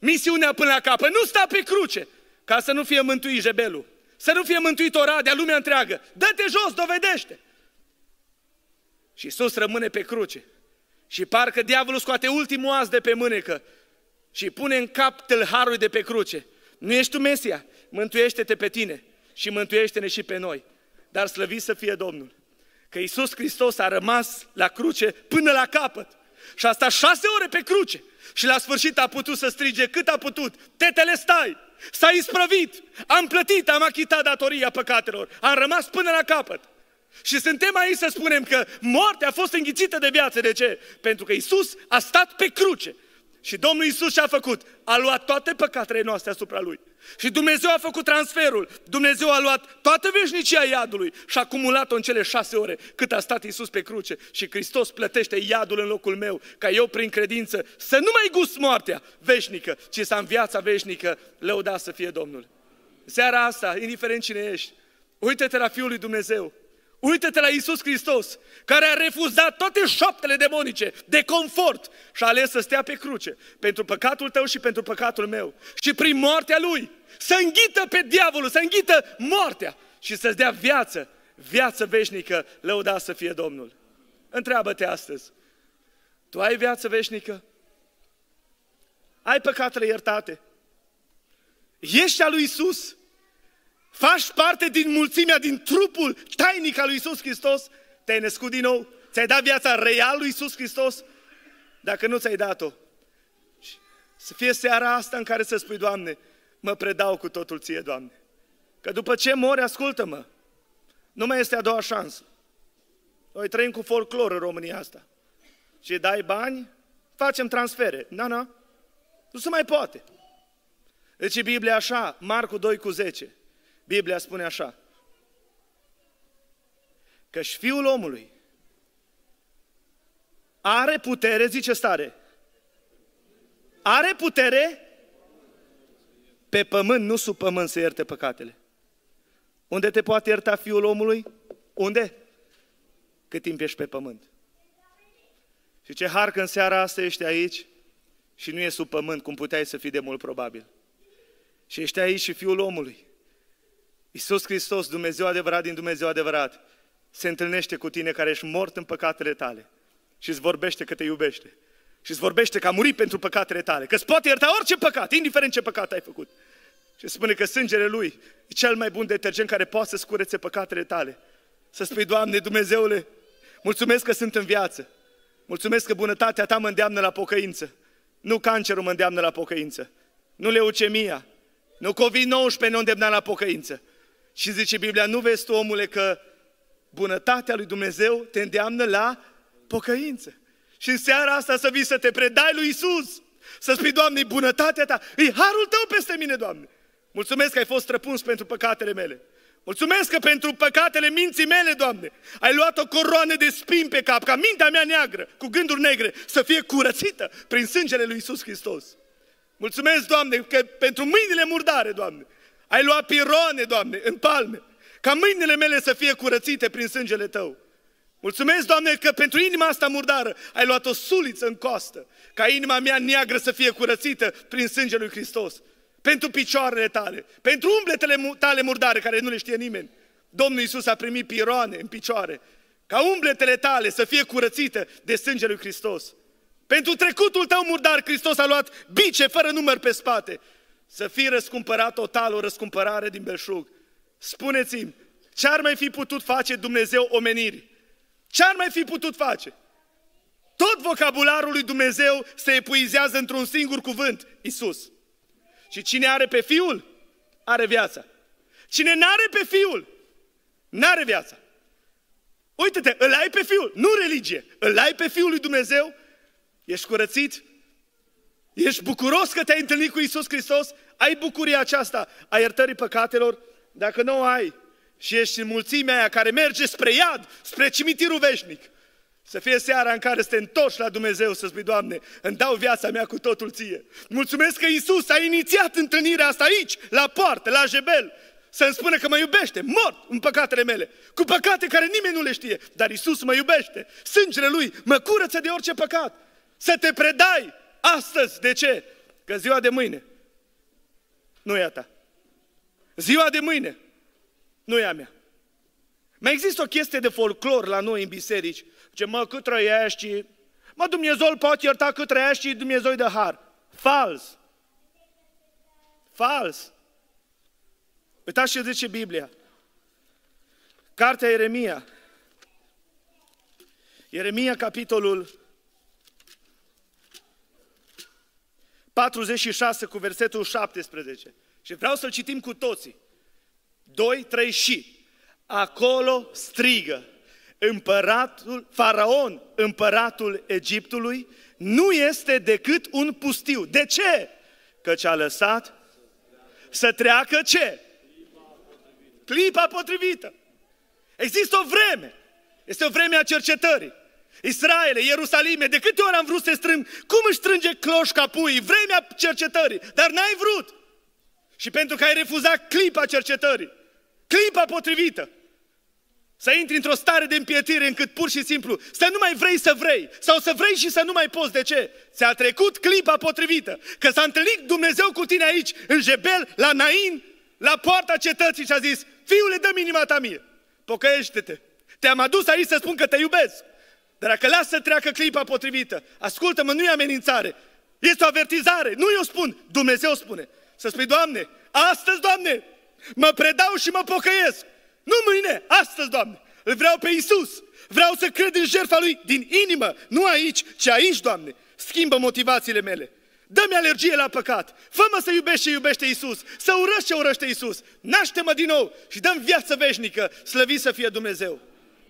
misiunea până la capă, nu sta pe cruce, ca să nu fie mântuit jebelul, să nu fie mântuit Oradea, lumea întreagă. Dă-te jos, dovedește! Și sus rămâne pe cruce. Și parcă diavolul scoate ultimul as de pe mânecă și pune în cap tâlharul de pe cruce. Nu ești tu Mesia, mântuiește-te pe tine și mântuiește-ne și pe noi. Dar slăvit să fie Domnul, că Iisus Hristos a rămas la cruce până la capăt. Și a stat șase ore pe cruce. Și la sfârșit a putut să strige cât a putut. Tetele stai! S-a isprăvit! Am plătit, am achitat datoria păcatelor. Am rămas până la capăt. Și suntem aici să spunem că moartea a fost înghițită de viață. De ce? Pentru că Isus a stat pe cruce. Și Domnul Isus ce a făcut? A luat toate păcatele noastre asupra Lui. Și Dumnezeu a făcut transferul. Dumnezeu a luat toată veșnicia iadului și a acumulat-o în cele șase ore cât a stat Isus pe cruce. Și Hristos plătește iadul în locul meu, ca eu prin credință să nu mai gust moartea veșnică, ci să am viața veșnică, lăuda să fie Domnul. Seara asta, indiferent cine ești, uite-te la Fiul lui Dumnezeu, Uită-te la Isus Hristos, care a refuzat toate șoaptele demonice de confort și a ales să stea pe cruce pentru păcatul tău și pentru păcatul meu. Și prin moartea lui să înghită pe diavolul, să înghită moartea și să-ți dea viață, viață veșnică, lăuda să fie Domnul. Întreabă-te astăzi, tu ai viață veșnică? Ai păcatele iertate? Ești al lui Isus? faci parte din mulțimea, din trupul tainic al lui Isus Hristos, te-ai născut din nou, ți-ai dat viața reală lui Isus Hristos, dacă nu ți-ai dat-o. Să fie seara asta în care să spui, Doamne, mă predau cu totul Ție, Doamne. Că după ce mori, ascultă-mă, nu mai este a doua șansă. Noi trăim cu folclor în România asta. Și dai bani, facem transfere. Na, na, nu se mai poate. Deci Biblia așa, Marcu 2 cu 10. Biblia spune așa, că și Fiul omului are putere, zice stare, are putere pe pământ, nu sub pământ să ierte păcatele. Unde te poate ierta Fiul omului? Unde? Cât timp ești pe pământ. Și ce har că în seara asta ești aici și nu e sub pământ, cum puteai să fii de mult probabil. Și ești aici și Fiul omului Iisus Hristos, Dumnezeu adevărat din Dumnezeu adevărat, se întâlnește cu tine care ești mort în păcatele tale și îți vorbește că te iubește. Și îți vorbește că a murit pentru păcatele tale, că îți poate ierta orice păcat, indiferent ce păcat ai făcut. Și spune că sângele Lui e cel mai bun detergent care poate să scurețe păcatele tale. Să spui, Doamne, Dumnezeule, mulțumesc că sunt în viață. Mulțumesc că bunătatea Ta mă îndeamnă la pocăință. Nu cancerul mă îndeamnă la pocăință. Nu leucemia. Nu COVID-19 ne îndeamnă la pocăință. Și zice Biblia, nu vezi tu, omule, că bunătatea lui Dumnezeu te îndeamnă la pocăință. Și în seara asta să vii să te predai lui Isus, să spui, Doamne, bunătatea ta, e harul tău peste mine, Doamne. Mulțumesc că ai fost străpuns pentru păcatele mele. Mulțumesc că pentru păcatele minții mele, Doamne, ai luat o coroană de spin pe cap, ca mintea mea neagră, cu gânduri negre, să fie curățită prin sângele lui Isus Hristos. Mulțumesc, Doamne, că pentru mâinile murdare, Doamne, ai luat piroane, Doamne, în palme, ca mâinile mele să fie curățite prin sângele Tău. Mulțumesc, Doamne, că pentru inima asta murdară ai luat o suliță în costă, ca inima mea neagră să fie curățită prin sângele lui Hristos. Pentru picioarele tale, pentru umbletele tale murdare, care nu le știe nimeni. Domnul Iisus a primit piroane în picioare, ca umbletele tale să fie curățite de sângele lui Hristos. Pentru trecutul tău murdar, Hristos a luat bice fără număr pe spate, să fii răscumpărat total, o răscumpărare din belșug. Spuneți-mi, ce ar mai fi putut face Dumnezeu omenirii? Ce ar mai fi putut face? Tot vocabularul lui Dumnezeu se epuizează într-un singur cuvânt, Isus. Și cine are pe Fiul, are viața. Cine n-are pe Fiul, n-are viața. Uite-te, îl ai pe Fiul, nu religie, îl ai pe Fiul lui Dumnezeu, ești curățit, Ești bucuros că te-ai întâlnit cu Isus Hristos? Ai bucuria aceasta a iertării păcatelor? Dacă nu o ai și ești în mulțimea aia care merge spre iad, spre cimitirul veșnic, să fie seara în care să te întorci la Dumnezeu să spui, Doamne, îmi dau viața mea cu totul ție. Mulțumesc că Isus a inițiat întâlnirea asta aici, la poartă, la jebel, să-mi spună că mă iubește, mort în păcatele mele, cu păcate care nimeni nu le știe, dar Isus mă iubește, sângele Lui mă curăță de orice păcat. Să te predai astăzi. De ce? Că ziua de mâine nu e a ta. Ziua de mâine nu e a mea. Mai există o chestie de folclor la noi în biserici. Ce mă, cât trăiești, mă, Dumnezeu poate ierta cât trăiești, Dumnezeu de har. Fals. Fals. Uitați ce zice Biblia. Cartea Ieremia. Ieremia, capitolul 46 cu versetul 17. Și vreau să-l citim cu toții. 2, 3 și. Acolo strigă împăratul, faraon, împăratul Egiptului, nu este decât un pustiu. De ce? Căci a lăsat să treacă ce? Clipa potrivită. Există o vreme. Este o vreme a cercetării. Israele, Ierusalime, de câte ori am vrut să strâng, cum își strânge cloșca puii, vremea cercetării, dar n-ai vrut. Și pentru că ai refuzat clipa cercetării, clipa potrivită, să intri într-o stare de împietire încât pur și simplu să nu mai vrei să vrei sau să vrei și să nu mai poți. De ce? Ți-a trecut clipa potrivită, că s-a întâlnit Dumnezeu cu tine aici, în Jebel, la Nain, la poarta cetății și a zis, fiule, dă inima ta mie, pocăiește-te. Te-am adus aici să spun că te iubesc. Dar dacă lasă să treacă clipa potrivită, ascultă-mă, nu e amenințare, este o avertizare, nu eu spun, Dumnezeu spune. Să spui, Doamne, astăzi, Doamne, mă predau și mă pocăiesc. Nu mâine, astăzi, Doamne, îl vreau pe Isus. Vreau să cred în jertfa Lui din inimă, nu aici, ci aici, Doamne. Schimbă motivațiile mele. Dă-mi alergie la păcat. Fă-mă să iubești și iubește Isus, să urăști ce urăște Isus. Naște-mă din nou și dăm viață veșnică, Slăvi să fie Dumnezeu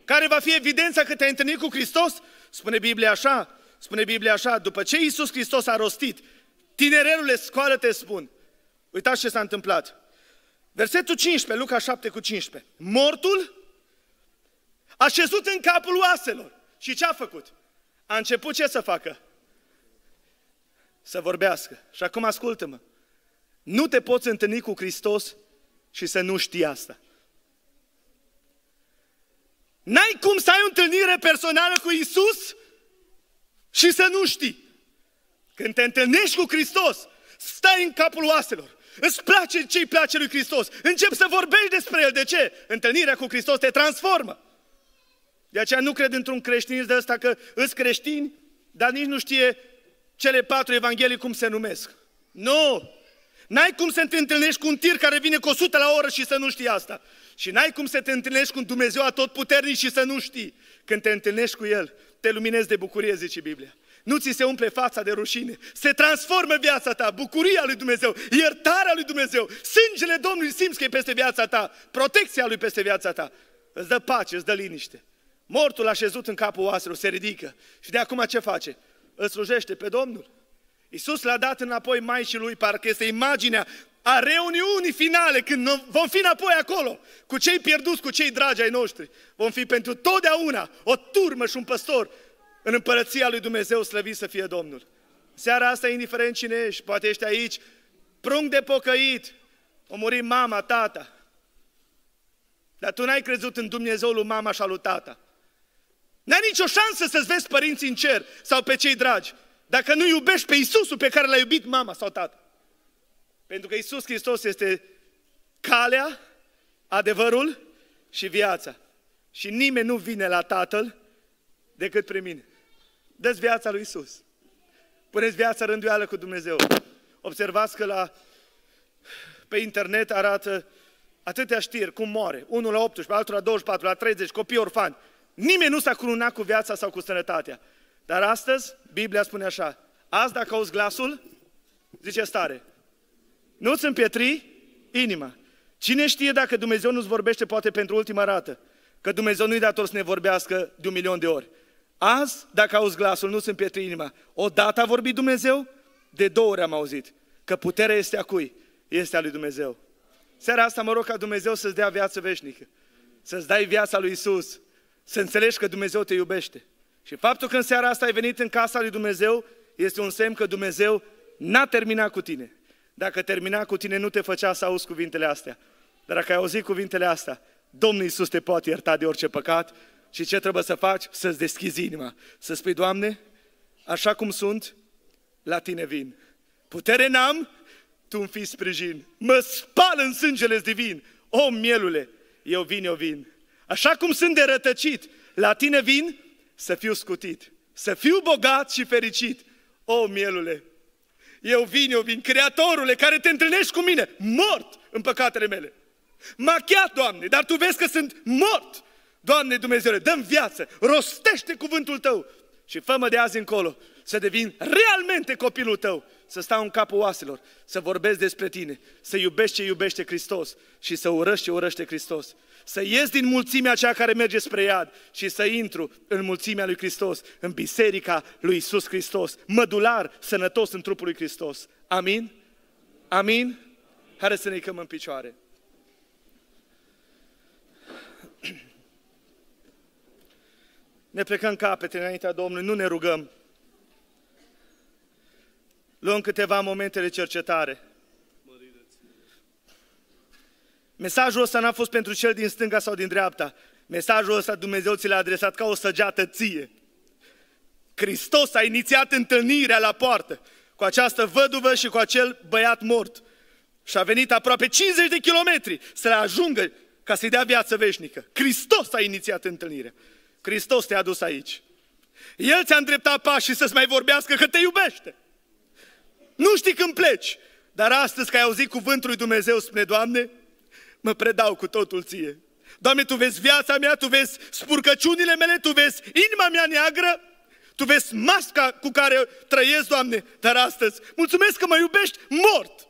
care va fi evidența că te-ai întâlnit cu Hristos? Spune Biblia așa, spune Biblia așa, după ce Iisus Hristos a rostit, tinerelule, scoală-te, spun. Uitați ce s-a întâmplat. Versetul 15, Luca 7 cu 15. Mortul a șezut în capul oaselor. Și ce a făcut? A început ce să facă? Să vorbească. Și acum ascultă-mă. Nu te poți întâlni cu Hristos și să nu știi asta. N-ai cum să ai o întâlnire personală cu Isus și să nu știi. Când te întâlnești cu Hristos, stai în capul oaselor. Îți place ce-i place lui Hristos. Începi să vorbești despre El. De ce? Întâlnirea cu Hristos te transformă. De aceea nu cred într-un creștin de ăsta că îți creștini, dar nici nu știe cele patru evanghelii cum se numesc. Nu! N-ai cum să te întâlnești cu un tir care vine cu 100 la oră și să nu știi asta. Și n-ai cum să te întâlnești cu Dumnezeu tot puternic și să nu știi. Când te întâlnești cu El, te luminezi de bucurie, zice Biblia. Nu ți se umple fața de rușine. Se transformă viața ta, bucuria lui Dumnezeu, iertarea lui Dumnezeu, sângele Domnului simți că e peste viața ta, protecția lui peste viața ta. Îți dă pace, îți dă liniște. Mortul așezut în capul oaselor se ridică. Și de acum ce face? Îl slujește pe Domnul. Iisus l-a dat înapoi mai și lui, parcă este imaginea a reuniunii finale, când vom fi înapoi acolo, cu cei pierduți, cu cei dragi ai noștri, vom fi pentru totdeauna o turmă și un păstor în împărăția lui Dumnezeu slăvit să fie Domnul. Seara asta, indiferent cine ești, poate ești aici, prung de pocăit, o muri mama, tata. Dar tu n-ai crezut în Dumnezeul lui mama și al lui tata. N-ai nicio șansă să-ți vezi părinții în cer sau pe cei dragi, dacă nu iubești pe Isusul pe care l-a iubit mama sau tata. Pentru că Isus Hristos este calea, adevărul și viața. Și nimeni nu vine la Tatăl decât prin mine. Dă-ți viața lui Isus. Puneți viața rânduială cu Dumnezeu. Observați că la, pe internet arată atâtea știri, cum moare, unul la 18, altul la 24, la 30, copii orfani. Nimeni nu s-a culunat cu viața sau cu sănătatea. Dar astăzi, Biblia spune așa, azi dacă auzi glasul, zice stare, nu-ți împietri inima. Cine știe dacă Dumnezeu nu-ți vorbește poate pentru ultima dată? Că Dumnezeu nu-i dator să ne vorbească de un milion de ori. Azi, dacă auzi glasul, nu-ți împietri inima. O dată a vorbit Dumnezeu, de două ori am auzit. Că puterea este a cui? Este a lui Dumnezeu. Seara asta mă rog ca Dumnezeu să-ți dea viață veșnică. Să-ți dai viața lui Isus. Să înțelegi că Dumnezeu te iubește. Și faptul că în seara asta ai venit în casa lui Dumnezeu este un semn că Dumnezeu n-a terminat cu tine. Dacă termina cu tine, nu te făcea să auzi cuvintele astea. Dar dacă ai auzit cuvintele astea, Domnul Iisus te poate ierta de orice păcat și ce trebuie să faci? Să-ți deschizi inima. Să spui, Doamne, așa cum sunt, la tine vin. Putere n-am, tu îmi fii sprijin. Mă spal în sângele divin. O, mielule, eu vin, eu vin. Așa cum sunt de rătăcit, la tine vin să fiu scutit, să fiu bogat și fericit. O, mielule, eu vin, eu vin, Creatorule, care te întâlnești cu mine, mort în păcatele mele. Machiat, Doamne, dar Tu vezi că sunt mort. Doamne Dumnezeule, dăm viață, rostește cuvântul Tău și fă de azi încolo să devin realmente copilul Tău să stau în capul oaselor, să vorbesc despre tine, să iubești ce iubește Hristos și să urăști ce urăște Hristos. Să ies din mulțimea aceea care merge spre iad și să intru în mulțimea lui Hristos, în biserica lui Isus Hristos, mădular, sănătos în trupul lui Hristos. Amin? Amin? Hai să ne ridicăm în picioare. Ne plecăm capete înaintea Domnului, nu ne rugăm, Luăm câteva momente de cercetare. Mesajul ăsta n-a fost pentru cel din stânga sau din dreapta. Mesajul ăsta Dumnezeu ți l-a adresat ca o săgeată ție. Hristos a inițiat întâlnirea la poartă cu această văduvă și cu acel băiat mort. Și a venit aproape 50 de kilometri să le ajungă ca să-i dea viață veșnică. Hristos a inițiat întâlnirea. Hristos te-a dus aici. El ți-a îndreptat pașii să-ți mai vorbească că te iubește. Nu știi când pleci, dar astăzi că ai auzit cuvântul lui Dumnezeu, spune, Doamne, mă predau cu totul ție. Doamne, Tu vezi viața mea, Tu vezi spurcăciunile mele, Tu vezi inima mea neagră, Tu vezi masca cu care trăiesc, Doamne, dar astăzi mulțumesc că mă iubești mort.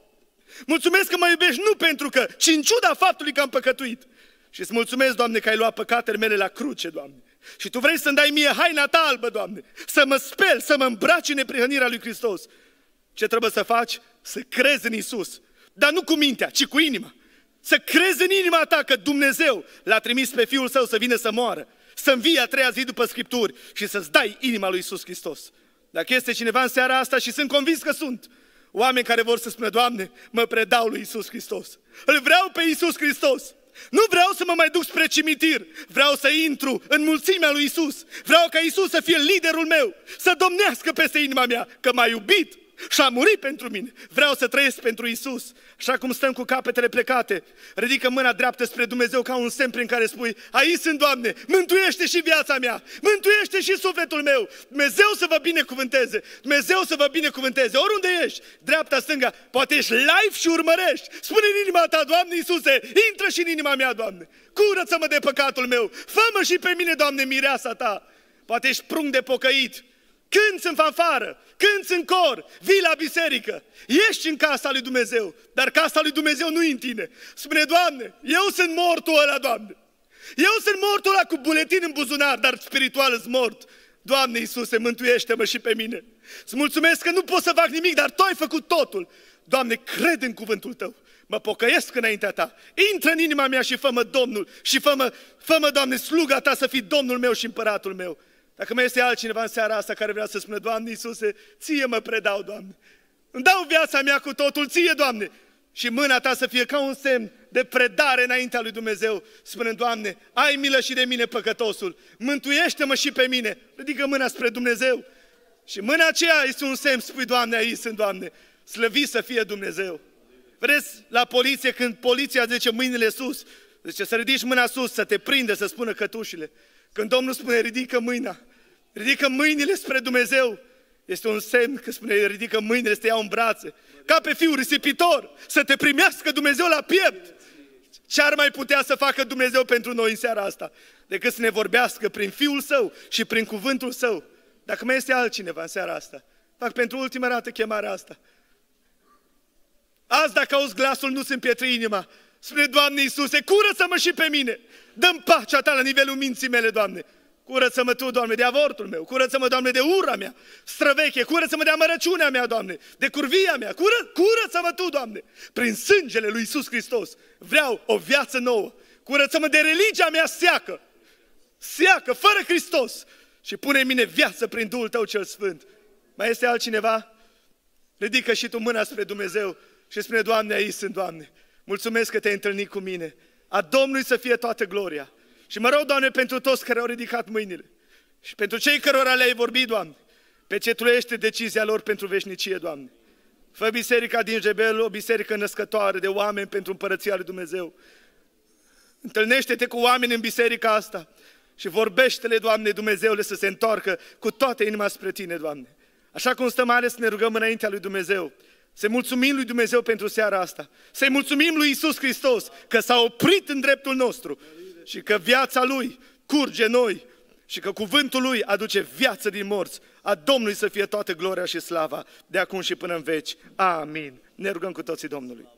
Mulțumesc că mă iubești nu pentru că, ci în ciuda faptului că am păcătuit. Și îți mulțumesc, Doamne, că ai luat păcatele mele la cruce, Doamne. Și Tu vrei să-mi dai mie haina Ta albă, Doamne, să mă speli, să mă îmbraci în neprihănirea lui Hristos. Ce trebuie să faci? Să crezi în Isus. Dar nu cu mintea, ci cu inima. Să crezi în inima ta că Dumnezeu l-a trimis pe Fiul Său să vină să moară, să învii a treia zi după Scripturi și să-ți dai inima lui Isus Hristos. Dacă este cineva în seara asta și sunt convins că sunt, oameni care vor să spună, Doamne, mă predau lui Isus Hristos. Îl vreau pe Isus Hristos. Nu vreau să mă mai duc spre cimitir, vreau să intru în mulțimea lui Isus. Vreau ca Isus să fie liderul meu, să domnească peste inima mea, că m-a iubit și a murit pentru mine. Vreau să trăiesc pentru Isus. Și acum stăm cu capetele plecate. Ridică mâna dreaptă spre Dumnezeu ca un semn prin care spui, aici sunt, Doamne, mântuiește și viața mea, mântuiește și sufletul meu. Dumnezeu să vă binecuvânteze, Dumnezeu să vă binecuvânteze. Oriunde ești, dreapta, stânga, poate ești live și urmărești. Spune în inima ta, Doamne Iisuse, intră și în inima mea, Doamne. Curăță-mă de păcatul meu, fă-mă și pe mine, Doamne, mireasa ta. Poate ești prung de pocăit, când sunt fanfară, când sunt cor, vii la biserică, ești în casa lui Dumnezeu, dar casa lui Dumnezeu nu e în tine. Spune, Doamne, eu sunt mortul ăla, Doamne. Eu sunt mortul ăla cu buletin în buzunar, dar spiritual sunt mort. Doamne Iisuse, mântuiește-mă și pe mine. Îți mulțumesc că nu pot să fac nimic, dar Tu ai făcut totul. Doamne, cred în cuvântul Tău. Mă pocăiesc înaintea Ta. Intră în inima mea și fă-mă Domnul și fă-mă, fă Doamne, sluga Ta să fii Domnul meu și împăratul meu. Dacă mai este altcineva în seara asta care vrea să spună, Doamne Iisuse, ție mă predau, Doamne. Îmi dau viața mea cu totul, ție, Doamne. Și mâna ta să fie ca un semn de predare înaintea lui Dumnezeu, spunând, Doamne, ai milă și de mine păcătosul, mântuiește-mă și pe mine, ridică mâna spre Dumnezeu. Și mâna aceea este un semn, spui, Doamne, aici sunt, Doamne, slăvi să fie Dumnezeu. Vreți la poliție, când poliția zice mâinile sus, zice să ridici mâna sus, să te prinde, să spună cătușile. Când Domnul spune, ridică mâina, ridică mâinile spre Dumnezeu, este un semn că spune, ridică mâinile, să te iau în brațe. Ca pe fiul risipitor, să te primească Dumnezeu la piept. Ce ar mai putea să facă Dumnezeu pentru noi în seara asta? Decât să ne vorbească prin Fiul Său și prin Cuvântul Său. Dacă mai este altcineva în seara asta, fac pentru ultima dată chemarea asta. Azi, dacă auzi glasul, nu-ți împietri inima, Spune, Doamne Iisuse, curăță-mă și pe mine. Dăm pacea Ta la nivelul minții mele, Doamne. Curăță-mă Tu, Doamne, de avortul meu. Curăță-mă, Doamne, de ura mea, străveche. Curăță-mă de amărăciunea mea, Doamne, de curvia mea. Cură, curăță-mă Tu, Doamne, prin sângele lui Iisus Hristos. Vreau o viață nouă. Curăță-mă de religia mea seacă. Seacă, fără Hristos. Și pune în mine viață prin Duhul Tău cel Sfânt. Mai este altcineva? Ridică și tu mâna spre Dumnezeu și spune, Doamne, aici sunt, Doamne mulțumesc că te-ai întâlnit cu mine. A Domnului să fie toată gloria. Și mă rog, Doamne, pentru toți care au ridicat mâinile și pentru cei cărora le-ai vorbit, Doamne, pecetulește decizia lor pentru veșnicie, Doamne. Fă biserica din Jebel o biserică născătoare de oameni pentru împărăția lui Dumnezeu. Întâlnește-te cu oameni în biserica asta și vorbește-le, Doamne, Dumnezeule, să se întoarcă cu toată inima spre Tine, Doamne. Așa cum stăm ales să ne rugăm înaintea lui Dumnezeu, să mulțumim lui Dumnezeu pentru seara asta. Să-i mulțumim lui Isus Hristos că s-a oprit în dreptul nostru și că viața lui curge noi și că cuvântul lui aduce viață din morți. A Domnului să fie toată gloria și slava de acum și până în veci. Amin. Ne rugăm cu toții Domnului.